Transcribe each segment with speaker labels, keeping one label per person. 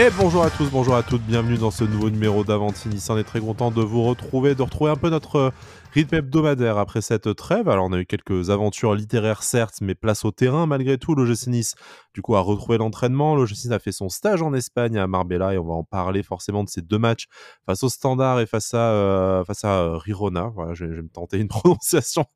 Speaker 1: Et bonjour à tous, bonjour à toutes, bienvenue dans ce nouveau numéro d'Avantini. On est très content de vous retrouver, de retrouver un peu notre Rythme hebdomadaire après cette trêve. Alors, on a eu quelques aventures littéraires, certes, mais place au terrain malgré tout. L'OGC Nice, du coup, a retrouvé l'entraînement. L'OGC Nice a fait son stage en Espagne à Marbella et on va en parler forcément de ces deux matchs face au Standard et face à, euh, face à Rirona. Euh, voilà, je, vais me tenter une prononciation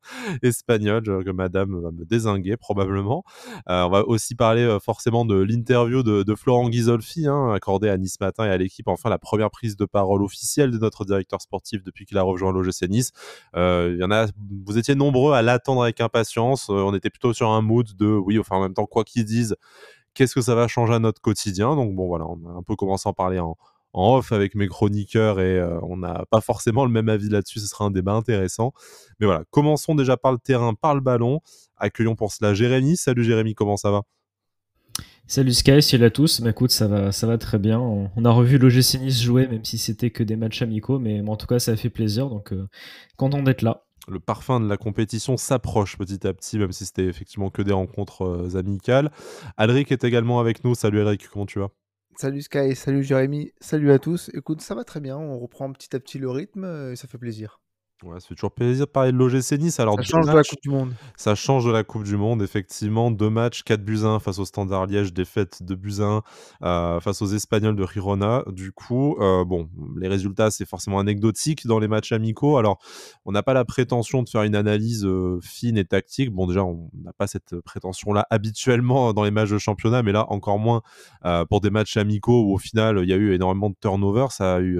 Speaker 1: espagnole que madame va me désinguer probablement. Euh, on va aussi parler forcément de l'interview de, Florent Ghisolfi, hein, accordée à Nice Matin et à l'équipe. Enfin, la première prise de parole officielle de notre directeur sportif depuis qu'il a rejoint l'OGC Nice. Euh, il y en a, vous étiez nombreux à l'attendre avec impatience. Euh, on était plutôt sur un mood de oui, enfin en même temps, quoi qu'ils disent, qu'est-ce que ça va changer à notre quotidien Donc bon, voilà, on a un peu commencé à en parler en, off avec mes chroniqueurs et euh, on n'a pas forcément le même avis là-dessus, ce sera un débat intéressant. Mais voilà, commençons déjà par le terrain, par le ballon. Accueillons pour cela Jérémy. Salut Jérémy, comment ça va
Speaker 2: Salut Sky, salut à tous. Mais bah, écoute, ça va, ça va très bien. On, a revu l'OGC Nice jouer, même si c'était que des matchs amicaux, mais, en tout cas, ça a fait plaisir. Donc, euh, content d'être là.
Speaker 1: Le parfum de la compétition s'approche petit à petit, même si c'était effectivement que des rencontres euh, amicales. Alric est également avec nous. Salut Alric, comment tu vas
Speaker 3: Salut Sky, salut Jérémy, salut à tous. Écoute, ça va très bien. On reprend petit à petit le rythme euh, et ça fait plaisir.
Speaker 1: Ouais, ça fait toujours plaisir de parler de l'OGC Nice. Alors, ça change de la Coupe du Monde. Ça change de la Coupe du Monde, effectivement. Deux matchs, 4 buts 1 face au Standard Liège, défaite de buts 1 euh, face aux Espagnols de Girona. Du coup, euh, bon, les résultats, c'est forcément anecdotique dans les matchs amicaux. Alors, on n'a pas la prétention de faire une analyse euh, fine et tactique. Bon, déjà, on n'a pas cette prétention-là habituellement dans les matchs de championnat, mais là, encore moins pour des matchs amicaux où, au final, il y a eu énormément de turnover. Ça a eu,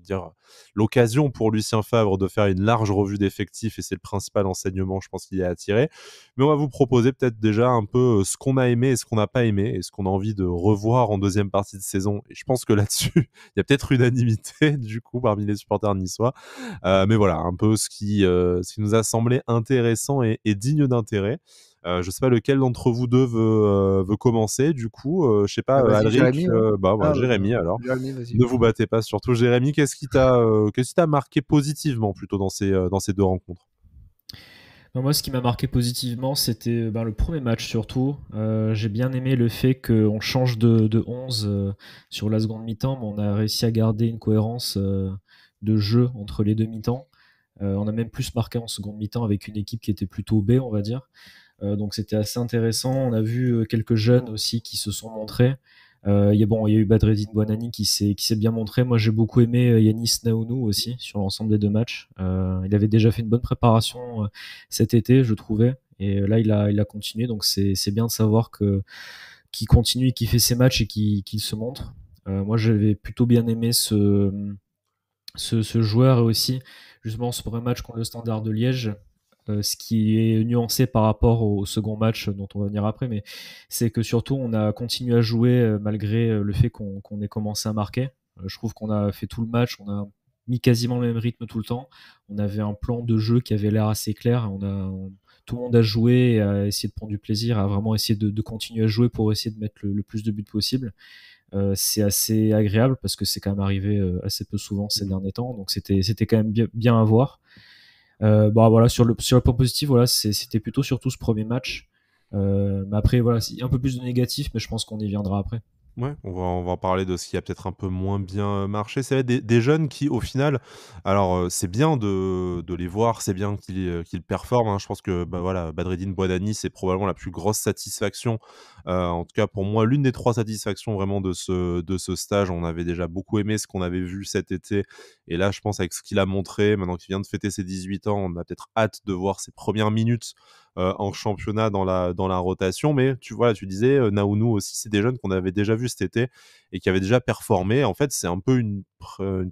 Speaker 1: dire l'occasion pour Lucien Favre de faire une large revue d'effectifs et c'est le principal enseignement, je pense, qu'il y a attiré. Mais on va vous proposer peut-être déjà un peu euh, ce qu'on a aimé et ce qu'on n'a pas aimé et ce qu'on a envie de revoir en deuxième partie de saison. Et je pense que là-dessus, il y a peut-être unanimité du coup parmi les supporters niçois. Euh, mais voilà, un peu euh, ce qui, nous a semblé intéressant et digne d'intérêt je euh, je sais pas lequel d'entre vous deux veut, euh, commencer. Du coup, euh, je sais pas, Jérémy, bah, Jérémy alors. ne vous battez pas. Surtout, Jérémy, qu'est-ce qui t'a marqué positivement plutôt dans ces dans ces deux rencontres
Speaker 2: bah, moi, ce qui m'a marqué positivement, c'était bah, le premier match surtout. J'ai bien aimé le fait qu'on change de, 11 sur la seconde mi-temps, mais on a réussi à garder une cohérence de jeu entre les deux mi-temps. on a même plus marqué en seconde mi-temps avec une équipe qui était plutôt B, on va dire. Euh, donc c'était assez intéressant. On a vu euh, quelques jeunes aussi qui se sont montrés. Euh, il y, a, bon, il y a eu Badreddin Bouanani qui s'est bien montré. Moi, j'ai beaucoup aimé Yanis Naounou aussi sur l'ensemble des deux matchs. il avait déjà fait une bonne préparation cet été, je trouvais. Et là, il a, continué. Donc, c'est bien de savoir que qui continue et qui fait ses matchs et qu'il se montre. moi, j'avais plutôt bien aimé ce, ce, ce, joueur aussi, justement, ce premier match contre le Standard de Liège. Euh, ce qui est nuancé par rapport au second match euh, dont on va venir après, mais c'est que surtout on a continué à jouer euh, malgré le fait qu'on ait commencé à marquer. je trouve qu'on a fait tout le match, on a mis quasiment le même rythme tout le temps. On avait un plan de jeu qui avait l'air assez clair. On a, tout le monde a joué et a essayé de prendre du plaisir, à vraiment essayer de, continuer à jouer pour essayer de mettre le, plus de buts possible. c'est assez agréable parce que c'est quand même arrivé assez peu souvent ces mmh. derniers temps, donc c'était quand même bien à voir. Euh, bah, voilà, sur le, point positif, voilà, c'était plutôt surtout ce premier match. Euh, mais après, voilà, un peu plus de négatif, mais je pense qu'on y viendra après
Speaker 1: on va, on parler de ce qui a peut-être un peu moins bien euh, marché. C'est des, des jeunes qui, au final, alors euh, c'est bien de, les voir, c'est bien qu'ils euh, performent. Hein. Je pense que bah, voilà, Badreddine Boadani, c'est probablement la plus grosse satisfaction. en tout cas, pour moi, l'une des trois satisfactions vraiment de ce, de ce stage. On avait déjà beaucoup aimé ce qu'on avait vu cet été. Et là, je pense, avec ce qu'il a montré, maintenant qu'il vient de fêter ses 18 ans, on a peut-être hâte de voir ses premières minutes euh, en championnat dans la, dans la rotation. Mais tu vois, tu disais, euh, Naounou aussi, c'est des jeunes qu'on avait déjà vus cet été et qui avaient déjà performé. En fait, c'est un peu une,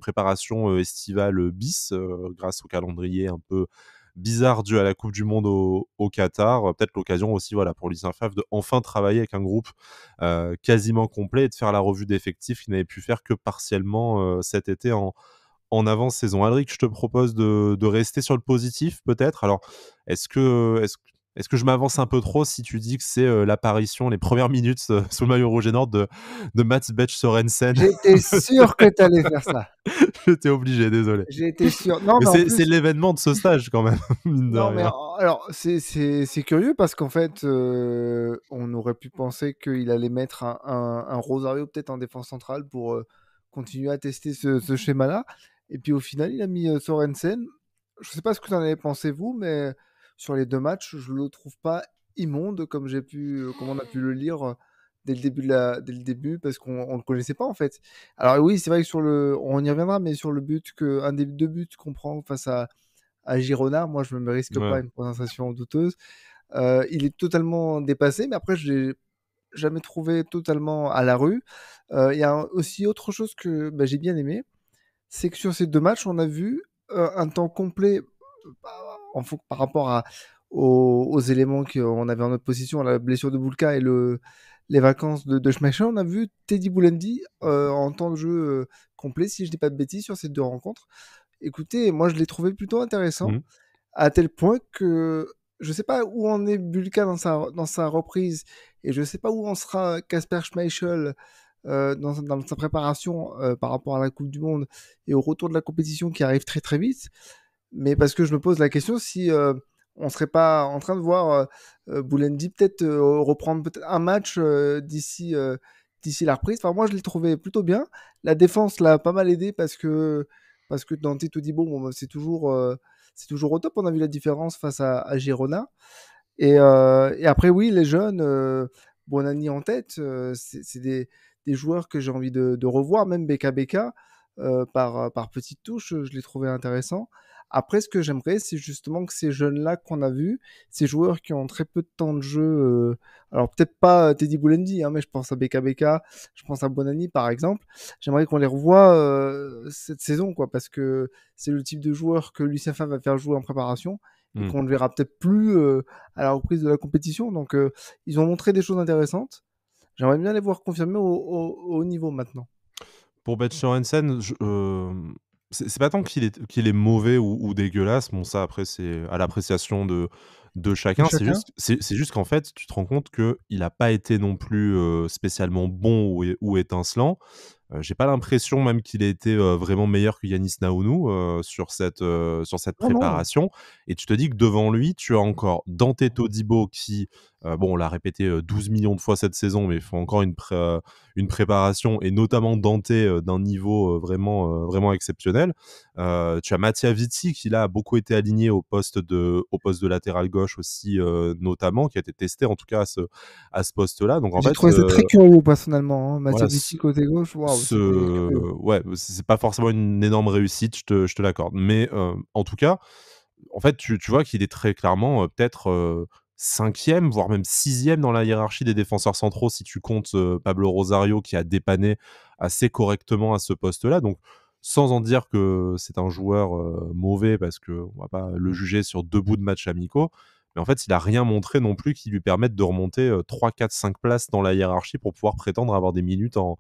Speaker 1: préparation euh, estivale bis grâce au calendrier un peu bizarre dû à la Coupe du Monde au, Qatar. Peut-être l'occasion aussi voilà, pour Lucien de enfin travailler avec un groupe quasiment complet et de faire la revue d'effectifs qu'il n'avait pu faire que partiellement cet été en, en avance saison. Alric, je te propose de, rester sur le positif peut-être. Alors, est-ce que, est est que je m'avance un peu trop si tu dis que c'est euh, l'apparition, les premières minutes euh, sous le maillot rouge et nord de, de Mats Bech Sorensen J'étais
Speaker 3: sûr que tu allais faire ça.
Speaker 1: J'étais obligé, désolé. J'étais sûr. c'est, l'événement de ce stage quand même. non, mais
Speaker 3: alors, c'est, curieux parce qu'en fait, euh, on aurait pu penser qu'il allait mettre un, Rosario peut-être en défense centrale pour continuer à tester ce, ce schéma-là. Et puis au final, il a mis euh, Sorensen. Je ne sais pas ce que vous en avez pensé, vous, mais sur les deux matchs, je ne le trouve pas immonde comme, j'ai pu, euh, comme on a pu le lire euh, dès le début, de la, dès le début parce qu'on ne le connaissait pas en fait. Alors oui, c'est vrai que sur le, on y reviendra, mais sur le but, que, un des deux buts qu'on prend face à, à Girona, moi je ne me risque pas une présentation douteuse. il est totalement dépassé, mais après je l'ai jamais trouvé totalement à la rue. Il y a aussi autre chose que bah, j'ai bien aimé, c'est que sur ces deux matchs, on a vu euh, un temps complet en, par rapport aux, éléments éléments qu'on avait en opposition position, la blessure de Bulka et les vacances de, Schmeichel, on a vu Teddy Boulendi euh, en temps de jeu euh, complet, si je ne dis pas de bêtises, sur ces deux rencontres. Écoutez, moi je l'ai trouvé plutôt intéressant, mmh. à tel point que je ne sais pas où en est Bulka dans sa, dans sa reprise, et je ne sais pas où en sera Casper Schmeichel euh, dans, sa préparation euh, par rapport à la Coupe du Monde et au retour de la compétition qui arrive très très vite. Mais parce que je me pose la question si on euh, on serait pas en train de voir Boulendi peut-être reprendre peut un match d'ici d'ici la reprise. Enfin moi je l'ai trouvé plutôt bien. La défense l'a pas mal aidé parce que parce que Dante dit bon, bah, c'est toujours c'est toujours au top. On a vu la différence face à, à Girona. Et, et, après oui les jeunes Bonani en tête c'est des des joueurs que j'ai envie de, revoir, même BKBK, euh, par, euh, par petites touches, je l'ai trouvé intéressant. Après, ce que j'aimerais, c'est justement que ces jeunes-là qu'on a vus, ces joueurs qui ont très peu de temps de jeu, euh, alors peut-être pas euh, Teddy Boulendi, hein, mais je pense à BKBK, je pense à Bonani par exemple, j'aimerais qu'on les revoie cette saison, quoi, parce que c'est le type de joueur que Lucifer va faire jouer en préparation et mmh. qu'on ne verra peut-être plus à la reprise de la compétition. Donc, ils ont montré des choses intéressantes. J'aimerais bien les voir confirmer au, niveau maintenant.
Speaker 1: Pour Betcher Hansen, euh, c'est pas tant qu'il est, est, mauvais ou, dégueulasse. Bon, ça, après, c'est à l'appréciation de, de chacun. C'est juste, qu'en fait, tu te rends compte qu'il n'a pas été non plus euh, spécialement bon ou, étincelant. Euh, j'ai pas l'impression même qu'il ait été euh, vraiment meilleur que Yanis Naounou sur cette, sur cette ah préparation. et tu te dis que devant lui, tu as encore Dante Todibo qui euh, bon, on l'a répété 12 euh, millions de fois cette saison, mais il faut encore une, euh, une préparation, et notamment Dante d'un niveau vraiment, vraiment exceptionnel. tu as Mattia Vitti, qui a beaucoup été aligné au poste de, au poste de latéral gauche aussi, notamment, qui a été testé en tout cas à ce, à ce poste-là. Donc en ça très
Speaker 3: curieux personnellement, hein, Mattia côté gauche. ce...
Speaker 1: Ouais, c'est pas forcément une énorme réussite, je te, l'accorde. Mais en tout cas, en fait, tu, tu vois qu'il est très clairement peut-être cinquième, voire même sixième dans la hiérarchie des défenseurs centraux si tu comptes euh, Pablo Rosario qui a dépanné assez correctement à ce poste-là. Donc, sans en dire que c'est un joueur euh, mauvais parce qu'on ne va pas le mmh. juger sur deux bouts de match amicaux, mais en fait, il n'a rien montré non plus qui lui permette de remonter 3, 4, 5 places dans la hiérarchie pour pouvoir prétendre avoir des minutes en,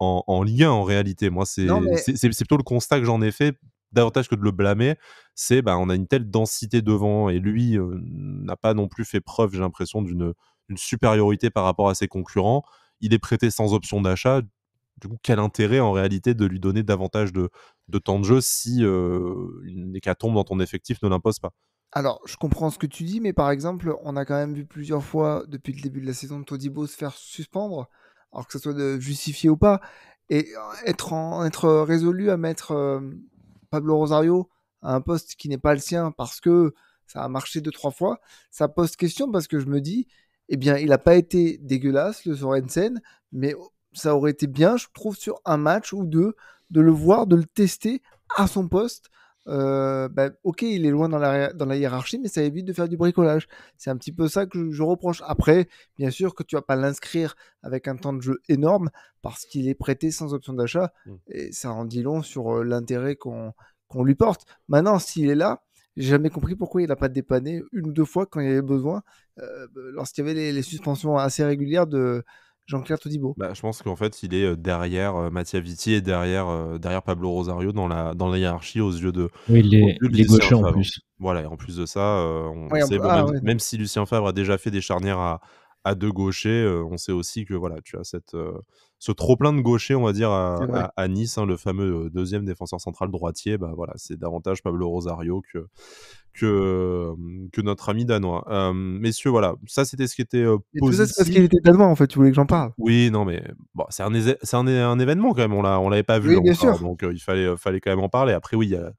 Speaker 1: en, lien en réalité. Moi, c'est plutôt le constat que j'en ai fait davantage que de le blâmer, c'est bah, on a une telle densité devant et lui n'a pas non plus fait preuve, j'ai l'impression, d'une supériorité par rapport à ses concurrents. Il est prêté sans option d'achat. Du coup, quel intérêt en réalité de lui donner davantage de, de temps de jeu si euh, une hécatombe dans ton effectif ne l'impose pas
Speaker 3: alors, je comprends ce que tu dis, mais par exemple, on a quand même vu plusieurs fois depuis le début de la saison Todibo se faire suspendre, alors que ce soit de justifié ou pas, et euh, être, en, être résolu à mettre Pablo Rosario à un poste qui n'est pas le sien parce que ça a marché deux, trois fois, ça pose question parce que je me dis, eh bien, il n'a pas été dégueulasse, le Sorensen, mais ça aurait été bien, je trouve, sur un match ou deux, de le voir, de le tester à son poste euh, bah, ok, il est loin dans la, dans la hiérarchie, mais ça évite de faire du bricolage. C'est un petit peu ça que je, reproche. Après, bien sûr que tu vas pas l'inscrire avec un temps de jeu énorme parce qu'il est prêté sans option d'achat mmh. et ça en dit long sur euh, l'intérêt qu'on lui porte. Maintenant, s'il est là, j'ai jamais compris pourquoi il n'a pas dépanné une ou deux fois quand il y avait besoin, euh, lorsqu'il y avait les suspensions assez régulières de,
Speaker 1: Jean-Claire Todibo. Bah, je pense qu'en fait, il est euh, derrière euh, Mattia Vitti et derrière, euh, derrière Pablo Rosario dans la, dans hiérarchie aux yeux de. les, en plus. Voilà, et en plus de ça, on, sait, ah même, même, si Lucien Fabre a déjà fait des charnières à, à deux gauchers. on sait aussi que voilà, tu as cette, ce trop-plein de gauchers, on va dire, à, Nice, hein, le fameux deuxième défenseur central droitier. Bah, voilà, c'est davantage Pablo Rosario que, que, mmh, notre ami danois. messieurs, voilà, ça c'était ce qui était euh, positif. c'est parce qu'il
Speaker 3: était danois en fait, tu voulais que j'en
Speaker 1: parle. Oui, non, mais bon, c'est un, un, événement quand même, on l'avait pas vu hein, donc il fallait, fallait quand même en parler. Après, oui, il y a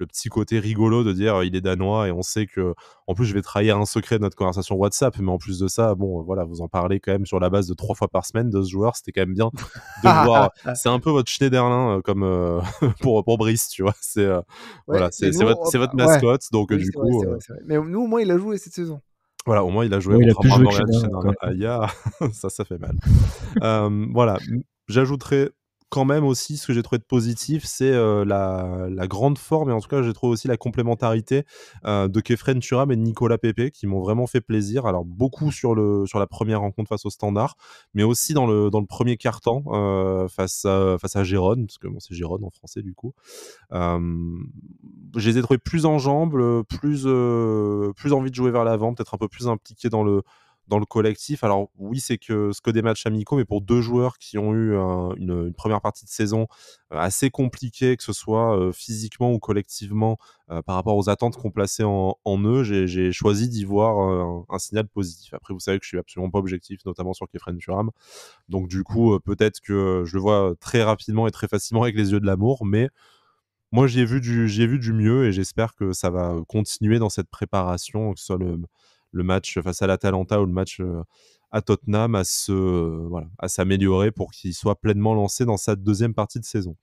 Speaker 1: le petit côté rigolo de dire euh, il est danois et on sait que en plus je vais trahir un secret de notre conversation WhatsApp mais en plus de ça bon euh, voilà vous en parlez quand même sur la base de trois fois par semaine de ce joueur c'était quand même bien de voir ah. c'est un peu votre derlin euh, comme pour pour Brice tu vois c'est voilà c'est votre, votre, mascotte donc du coup
Speaker 3: mais nous au moins il a joué cette saison
Speaker 1: voilà, au moins il a joué. il a plus joué ça, ça fait mal. voilà, j'ajouterai quand même aussi, ce que j'ai trouvé de positif, c'est euh, la, grande forme et en tout cas, j'ai trouvé aussi la complémentarité euh, de Kefren Turam et de Nicolas Pepe qui m'ont vraiment fait plaisir. Alors, beaucoup sur, le, sur la première rencontre face au Standard, mais aussi dans le, dans le premier quart-temps euh, face, à, face Gérone, parce que c'est Gérone en français du coup. je les ai trouvés plus en jambes, plus, plus envie de jouer vers l'avant, peut-être un peu plus impliqué dans le dans le collectif. Alors oui, c'est que ce que des matchs amicaux, mais pour deux joueurs qui ont eu une, première partie de saison euh, assez compliquée, que ce soit euh, physiquement ou collectivement, euh, par rapport aux attentes qu'on plaçait en, eux, j'ai choisi d'y voir un, signal positif. Après, vous savez que je suis absolument pas objectif, notamment sur Kefren Turam. Donc du coup, peut-être que je le vois très rapidement et très facilement avec les yeux de l'amour, mais moi j'ai ai vu du vu du mieux et j'espère que ça va continuer dans cette préparation que soit le, le match face à l'Atalanta ou le match euh, à Tottenham à se euh, voilà, à s'améliorer pour qu'il soit pleinement lancé dans sa deuxième partie de saison.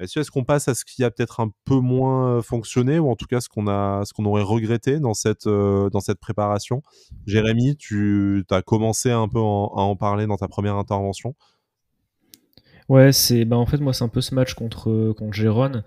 Speaker 1: Est-ce qu'on passe à ce qui a peut-être un peu moins euh, fonctionné ou en tout cas ce qu'on a ce qu'on aurait regretté dans cette dans cette préparation Jérémy, tu as commencé un peu à en parler dans ta première intervention.
Speaker 2: Ouais, c'est bah en fait moi c'est un peu ce match contre euh, contre Gérone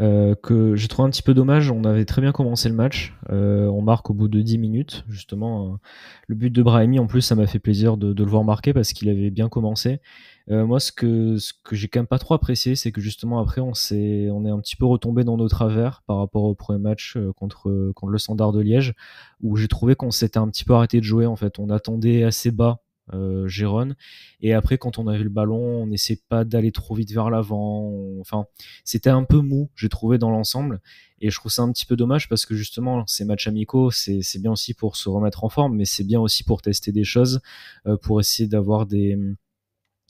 Speaker 2: euh, que j'ai trouvé un petit peu dommage. On avait très bien commencé le match, euh, on marque au bout de 10 minutes justement. Hein. le but de Brahimi en plus ça m'a fait plaisir de, le voir marquer parce qu'il avait bien commencé. moi ce que ce que j'ai quand même pas trop apprécié c'est que justement après on s'est on est un petit peu retombé dans nos travers par rapport au premier match contre contre le Standard de Liège où j'ai trouvé qu'on s'était un petit peu arrêté de jouer en fait. On attendait assez bas euh, Gérone. Et après, quand on avait le ballon, on n'essayait pas d'aller trop vite vers l'avant. Enfin, c'était un peu mou, j'ai trouvé, dans l'ensemble. Et je trouve ça un petit peu dommage parce que justement, ces matchs amicaux, c'est bien aussi pour se remettre en forme, mais c'est bien aussi pour tester des choses, euh, pour essayer d'avoir des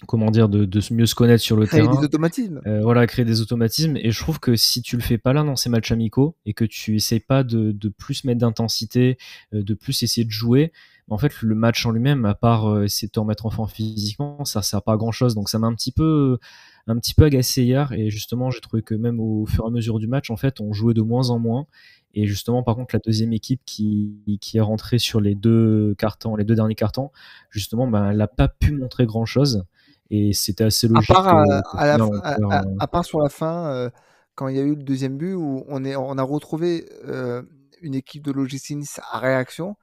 Speaker 2: comment dire, de, de, mieux se connaître sur le terrain. Créer des automatismes. Euh, voilà, créer des automatismes. Et je trouve que si tu le fais pas là dans ces matchs amicaux et que tu essayes pas de, de plus mettre d'intensité, euh, de plus essayer de jouer, en fait, le match en lui-même, à part euh, essayer de te remettre en forme physiquement, ça sert pas à grand chose. Donc ça m'a un petit peu, un petit peu agacé hier. Et justement, j'ai trouvé que même au fur et à mesure du match, en fait, on jouait de moins en moins. Et justement, par contre, la deuxième équipe qui, qui est rentrée sur les deux cartons, les deux derniers cartons, justement, ben, elle n'a pas pu montrer grand chose. Et c'était assez logique. À
Speaker 3: part, sur la fin, euh, quand il y a eu le deuxième but, où on, est, on a retrouvé euh, une équipe de logistics à réaction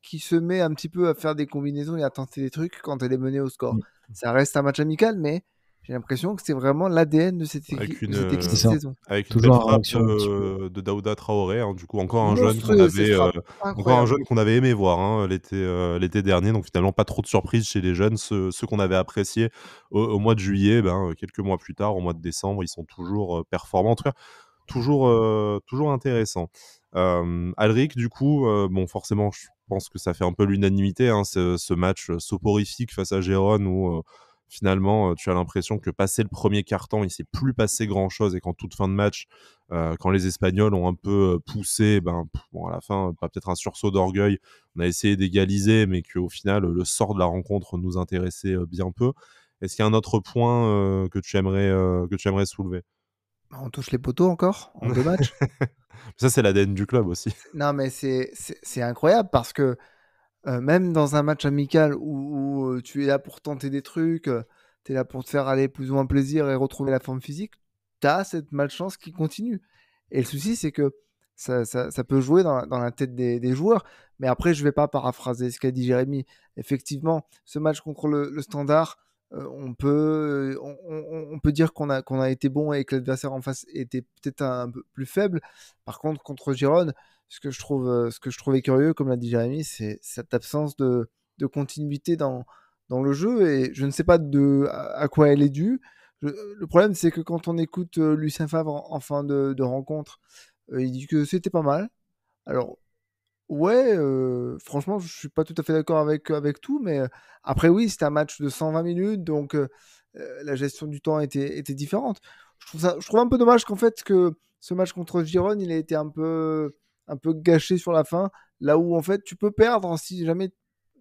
Speaker 3: qui se met un petit peu à faire des combinaisons et à tenter des trucs quand elle est menée au score. Mm. Ça reste un match amical, mais j'ai l'impression que c'est vraiment l'ADN de cette, saison. Avec
Speaker 1: une Toujours de Daouda Traoré, hein. du coup encore un jeune qu'on avait, euh, un jeune qu'on avait aimé voir hein, l'été euh, l'été dernier. Donc finalement pas trop de surprises chez les jeunes. Ceux, qu'on avait appréciés au, mois de juillet, ben, euh, quelques mois plus tard, au mois de décembre, ils sont toujours performants. En tout cas, toujours toujours intéressant. Alric, du coup, bon forcément, je pense que ça fait un peu l'unanimité hein, ce, match soporifique face à Gérone où finalement, euh, tu as l'impression que passé le premier quart-temps, il s'est plus passé grand-chose et qu'en toute fin de match, euh, quand les Espagnols ont un peu euh, poussé, ben, bon, à la fin, pas peut-être un sursaut d'orgueil, on a essayé d'égaliser, mais qu'au final, le sort de la rencontre nous intéressait bien peu. Est-ce qu'il y a un autre point que, tu aimerais, que tu soulever
Speaker 3: bah, on touche les poteaux encore en
Speaker 1: deux matchs. Ça, c'est l'ADN du club aussi.
Speaker 3: Non, mais c'est incroyable parce que même dans un match amical où, euh, tu es là pour tenter des trucs, euh, tu es là pour te faire aller plus ou moins plaisir et retrouver la forme physique, tu as cette malchance qui continue. Et le souci, c'est que ça, peut jouer dans la, tête des, joueurs. Mais après, je vais pas paraphraser ce qu'a dit Jérémy. Effectivement, ce match contre le, standard, euh, on, peut, dire qu'on a, été bon et que l'adversaire en face était peut-être un, peu plus faible. Par contre, contre Gironde, ce que je, trouve, trouvais curieux, comme l'a dit Jérémy, c'est cette absence de continuité dans, dans le jeu et je ne sais pas de, à, quoi elle est due. le problème, c'est que quand on écoute euh, Lucien Favre en, fin de, rencontre, euh, il dit que c'était pas mal. Alors, ouais, euh, franchement, je suis pas tout à fait d'accord avec, avec tout, mais après, oui, c'était un match de 120 minutes, donc la gestion du temps était, était différente. Je trouve, ça, je trouve un peu dommage qu'en fait, que ce match contre Giron, il a été un peu, un peu gâché sur la fin, là où en fait, tu peux perdre si jamais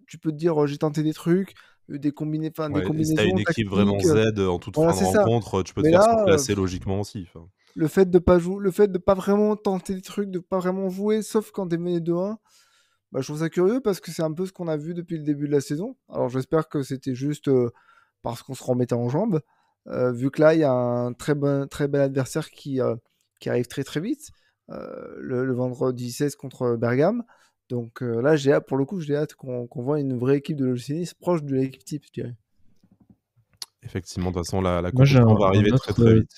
Speaker 3: tu peux te dire oh, j'ai tenté des trucs, euh, des, combinés, ouais, une équipe vraiment Z euh, euh, en toute fin de rencontre, tu peux te faire
Speaker 1: logiquement aussi.
Speaker 3: Le fait de pas jouer, le fait de pas vraiment tenter des trucs, de pas vraiment jouer, sauf quand t'es mené 2-1, bah, je trouve ça curieux parce que c'est un peu ce qu'on a vu depuis le début de la saison. Alors j'espère que c'était juste parce qu'on se remettait en jambes, vu que là, il y a un très, bon, très bel adversaire qui, qui arrive très très vite, le, le, vendredi 16 contre Bergame. Donc euh, là, j'ai pour le coup, j'ai hâte qu'on voit une vraie équipe de logiciels proche de l'équipe type, je dirais.
Speaker 1: Effectivement, de toute façon, la, la va arriver très très vite.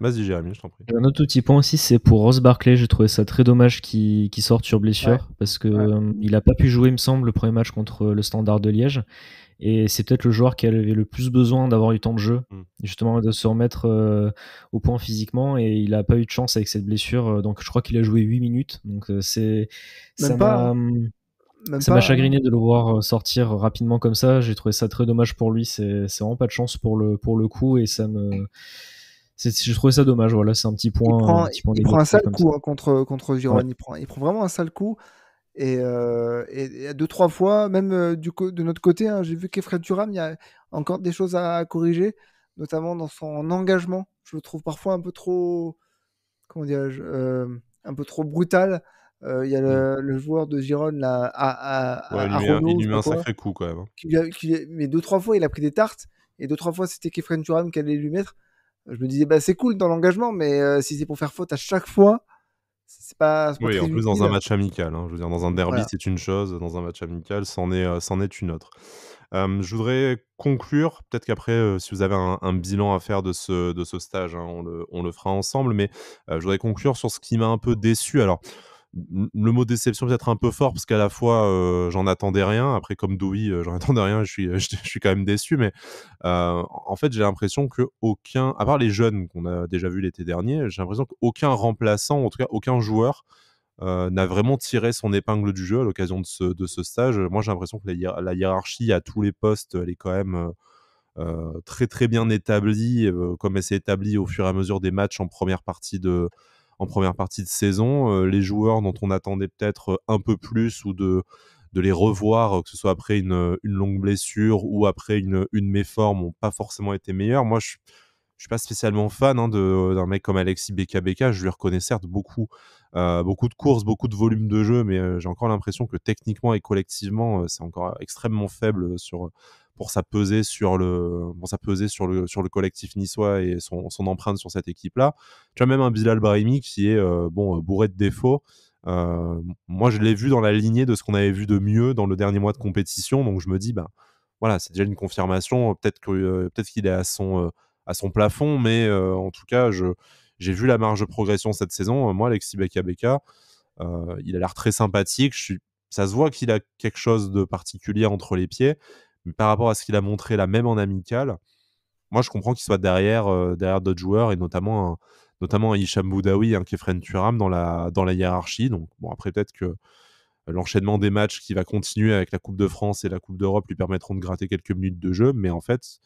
Speaker 1: Vas-y, Jérémy, je t'en
Speaker 2: prie. Un autre petit point aussi, c'est pour Rose Barclay. J'ai trouvé ça très dommage qu'il sorte sur blessure parce qu'il euh, n'a pas pu jouer, il me semble, le premier match contre le Standard de Liège. Et c'est peut-être le joueur qui avait le plus besoin d'avoir eu temps de jeu, mm. justement, de se remettre euh, au point physiquement. Et il n'a pas eu de chance avec cette blessure. Euh, donc je crois qu'il a joué 8 minutes. Donc euh, c'est. Ça m'a chagriné de le voir sortir rapidement comme ça. J'ai trouvé ça très dommage pour lui. C'est vraiment pas de chance pour le, pour le coup. Et ça me. J'ai trouvé ça dommage. Voilà, c'est un petit point. Il prend un, sale coup
Speaker 3: hein, contre, contre Giron. prend, il prend vraiment un sale coup. Et, euh, et, deux, trois fois, même euh, du de notre côté, hein, j'ai vu Kefren Turam il y a encore des choses à, corriger, notamment dans son engagement. Je le trouve parfois un peu trop, comment dirais euh, un peu trop brutal. Euh, il y a mmh. le, joueur de Giron là, à, à, il, un, lui met un sacré coup quand même. Hein. mais deux, trois fois, il a pris des tartes, et deux, trois fois, c'était Kefren Turam qui allait lui mettre. Je me disais, bah, c'est cool dans l'engagement, mais si c'est pour faire faute à chaque fois, c'est pas, Oui, en plus, dans un match
Speaker 1: amical. Hein. je veux dire, dans un derby, c'est une chose. Dans un match amical, c'en est, euh, c'en est une autre. je voudrais conclure, peut-être qu'après, euh, si vous avez un, bilan à faire de ce, de ce stage, hein, on, le, on, le, fera ensemble, mais euh, je voudrais conclure sur ce qui m'a un peu déçu. Alors, le mot déception peut-être un peu fort parce qu'à la fois euh, j'en attendais rien. Après, comme Dewey, euh, j'en attendais rien. Je suis, je, suis quand même déçu, mais euh, en fait, j'ai l'impression que aucun, à part les jeunes qu'on a déjà vu l'été dernier, j'ai l'impression qu'aucun remplaçant, en tout cas aucun joueur, n'a vraiment tiré son épingle du jeu à l'occasion de ce, de ce, stage. Moi, j'ai l'impression que la, la, hiérarchie à tous les postes, elle est quand même très très bien établie, comme elle s'est établie au fur et à mesure des matchs en première partie de en première partie de saison. Euh, les joueurs dont on attendait peut-être euh, un peu plus ou de, les revoir, euh, que ce soit après une, longue blessure ou après une, une méforme, n'ont pas forcément été meilleurs. Moi, je, je suis pas spécialement fan hein, euh, d'un mec comme Alexis BKBK. Je lui reconnais certes beaucoup, euh, beaucoup de courses, beaucoup de volume de jeu, mais euh, j'ai encore l'impression que techniquement et collectivement, c'est encore extrêmement faible sur pour sa pesée sur le bon sur le sur le collectif niçois et son, empreinte sur cette équipe là. Tu as même un Bilal Brahimi qui est bon bourré de défauts. moi, je l'ai vu dans la lignée de ce qu'on avait vu de mieux dans le dernier mois de compétition, donc je me dis, bah voilà, c'est déjà une confirmation. Peut-être que peut-être qu'il est à son à son plafond, mais euh, en tout cas, je, j'ai vu la marge de progression cette saison. Euh, moi, Alexis Beka Beka, euh, il a l'air très sympathique. Ça se voit qu'il a quelque chose de particulier entre les pieds, mais par rapport à ce qu'il a montré là, même en amical, moi, je comprends qu'il soit derrière, derrière d'autres joueurs et notamment notamment un Hicham Boudaoui, un hein, Kefren Turam dans la, dans la hiérarchie. Donc, bon, après, peut-être que l'enchaînement des matchs qui va continuer avec la Coupe de France et la Coupe d'Europe lui permettront de gratter quelques minutes de jeu, mais en fait,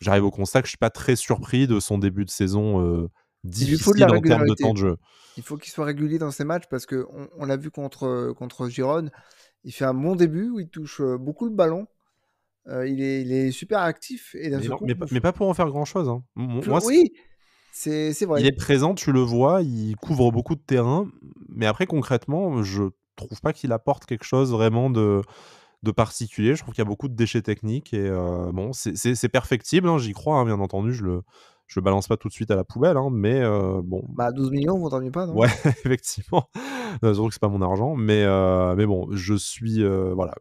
Speaker 1: j'arrive au constat que je suis pas très surpris de son début de saison euh, difficile en termes de temps de jeu.
Speaker 3: Il faut qu'il soit régulier dans ses matchs parce qu'on on, l'a vu contre euh, contre il fait un bon début où il touche euh, beaucoup le ballon. il, est, super actif. Et mais, pas,
Speaker 1: pour en faire grand chose. Hein. oui, c'est vrai. Il est présent, tu le vois, il couvre beaucoup de terrain, mais après concrètement, je trouve pas qu'il apporte quelque chose vraiment de de particulier. Je trouve qu'il y a beaucoup de déchets techniques et euh, bon, c'est perfectible, hein, j'y crois, hein, bien entendu, je le, le balance pas tout de suite à la poubelle, hein, mais euh, bon. Bah 12 millions, vous n'entendez pas, non Ouais, effectivement. que c'est pas mon argent, mais, euh, mais bon, je suis. voilà.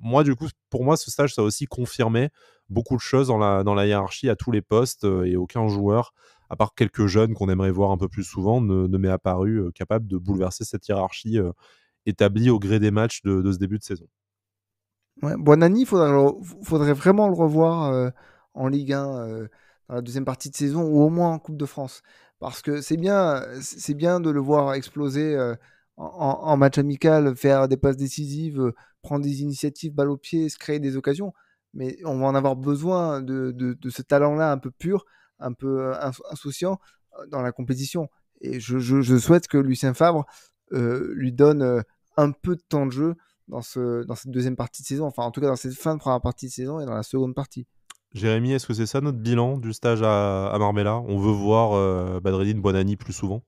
Speaker 1: Moi, du coup, pour moi, ce stage, ça a aussi confirmé beaucoup de choses dans la, dans la hiérarchie à tous les postes et aucun joueur à part quelques jeunes qu'on aimerait voir un peu plus souvent, ne, m'est apparu capable de bouleverser cette hiérarchie établie au gré des matchs de ce début de saison.
Speaker 3: Ouais, il faudrait, faudrait vraiment le revoir euh, en Ligue 1 euh, dans la deuxième partie de saison ou au moins en Coupe de France. Parce que c'est bien, c'est bien de le voir exploser euh, en, match amical, faire des passes décisives, prendre des initiatives, balle au pied, se créer des occasions. Mais on va en avoir besoin de, ce talent-là un peu pur, un peu insouciant dans la compétition. Et je, souhaite que Lucien Fabre lui donne un peu de temps de jeu dans, cette deuxième partie de saison, enfin en tout cas dans cette fin de première partie de saison et dans la seconde partie.
Speaker 1: Jérémy, est-ce que c'est ça notre bilan du stage à, à On veut voir euh, Badreddine Bonani plus souvent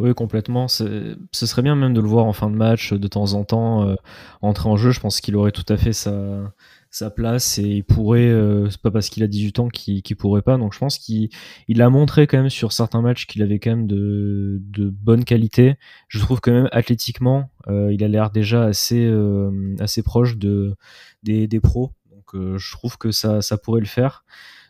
Speaker 2: oui, complètement. Ce serait bien même de le voir en fin de match, de temps en temps, euh, entrer en jeu. Je pense qu'il aurait tout à fait sa, sa place et il pourrait, euh, c'est pas parce qu'il a 18 ans qu'il pourrait pas. Donc je pense qu'il il a montré quand même sur certains matchs qu'il avait quand même de, de bonne qualité Je trouve quand même athlétiquement, euh, il a l'air déjà assez, euh, assez proche de, des, des pros. Donc je trouve que ça, ça pourrait le faire.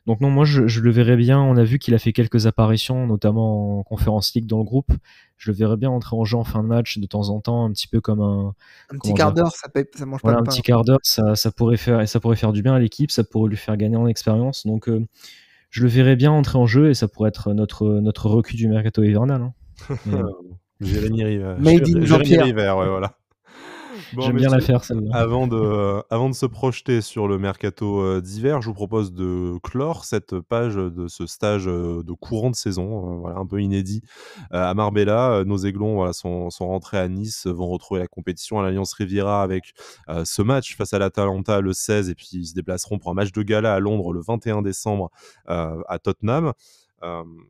Speaker 2: Donc non, moi je, je le verrais bien. On a vu qu'il a fait quelques apparitions, notamment en conférence league dans le groupe je le verrais bien entrer en jeu en fin de match de temps en temps, un petit peu comme un. Un petit quart d'heure, ça, mange pas Un petit quart d'heure, ça, pourrait faire, ça pourrait faire du bien à l'équipe, ça pourrait lui faire gagner en expérience. Donc, euh, je le verrais bien entrer en jeu et ça pourrait être notre, notre recul du mercato hivernal. Hein.
Speaker 1: Mais, euh, Jérémy River. Made in voilà. J'aime bien la faire celle-là. Avant de, euh, avant de se projeter sur le mercato euh, d'hiver, je vous propose de clore cette page de ce stage euh, de courant de saison, voilà, un peu inédit à Marbella. Nos aiglons sont, sont rentrés à Nice, vont retrouver la compétition à l'Alliance Riviera avec ce match face à l'Atalanta le 16 et puis ils se déplaceront pour un match de gala à Londres le 21 décembre à Tottenham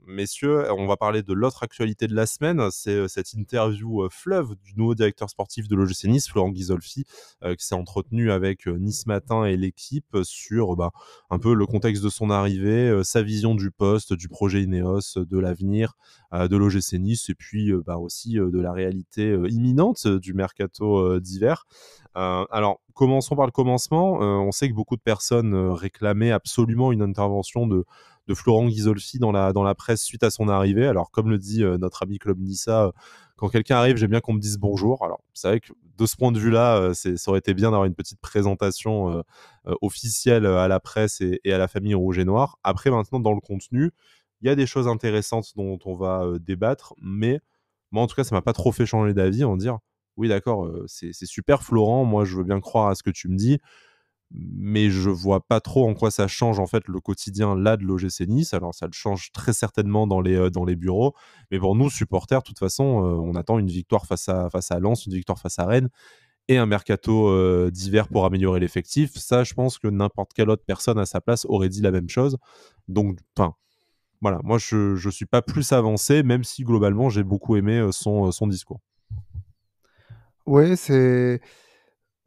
Speaker 1: messieurs, on va parler de l'autre actualité de la semaine, c'est euh, cette interview euh, fleuve du nouveau directeur sportif de l'OGC Nice, Florent Ghisolfi, euh, qui s'est entretenu avec Nice Matin et l'équipe sur bah, un peu le contexte de son arrivée, sa vision du poste, du projet Ineos, de l'avenir de l'OGC Nice, et puis bah, aussi de la réalité imminente du mercato d'hiver. alors, commençons par le commencement. on sait que beaucoup de personnes réclamaient absolument une intervention de, de Florent Ghisolfi dans la, dans la presse suite à son arrivée. Alors, comme le dit euh, notre ami Club Nissa, euh, quand quelqu'un arrive, j'aime bien qu'on me dise bonjour. Alors, c'est vrai que de ce point de vue-là, euh, ça aurait été bien d'avoir une petite présentation officielle à la presse et, à la famille Rouge et Noir. Après, maintenant, dans le contenu, il y a des choses intéressantes dont on va débattre, mais moi, en tout cas, ça m'a pas trop fait changer d'avis en dire oui, d'accord, c'est super, Florent, moi, je veux bien croire à ce que tu me dis mais je vois pas trop en quoi ça change en fait le quotidien là de l'OGC Nice. Alors ça le change très certainement dans les, euh, dans les bureaux, mais pour nous supporters, de toute façon, euh, on attend une victoire face à, face à Lens, une victoire face à Rennes et un mercato euh, d'hiver pour améliorer l'effectif. Ça, je pense que n'importe quelle autre personne à sa place aurait dit la même chose. Donc, enfin, voilà, moi je ne suis pas plus avancé, même si globalement j'ai beaucoup aimé son, son discours.
Speaker 3: Oui, c'est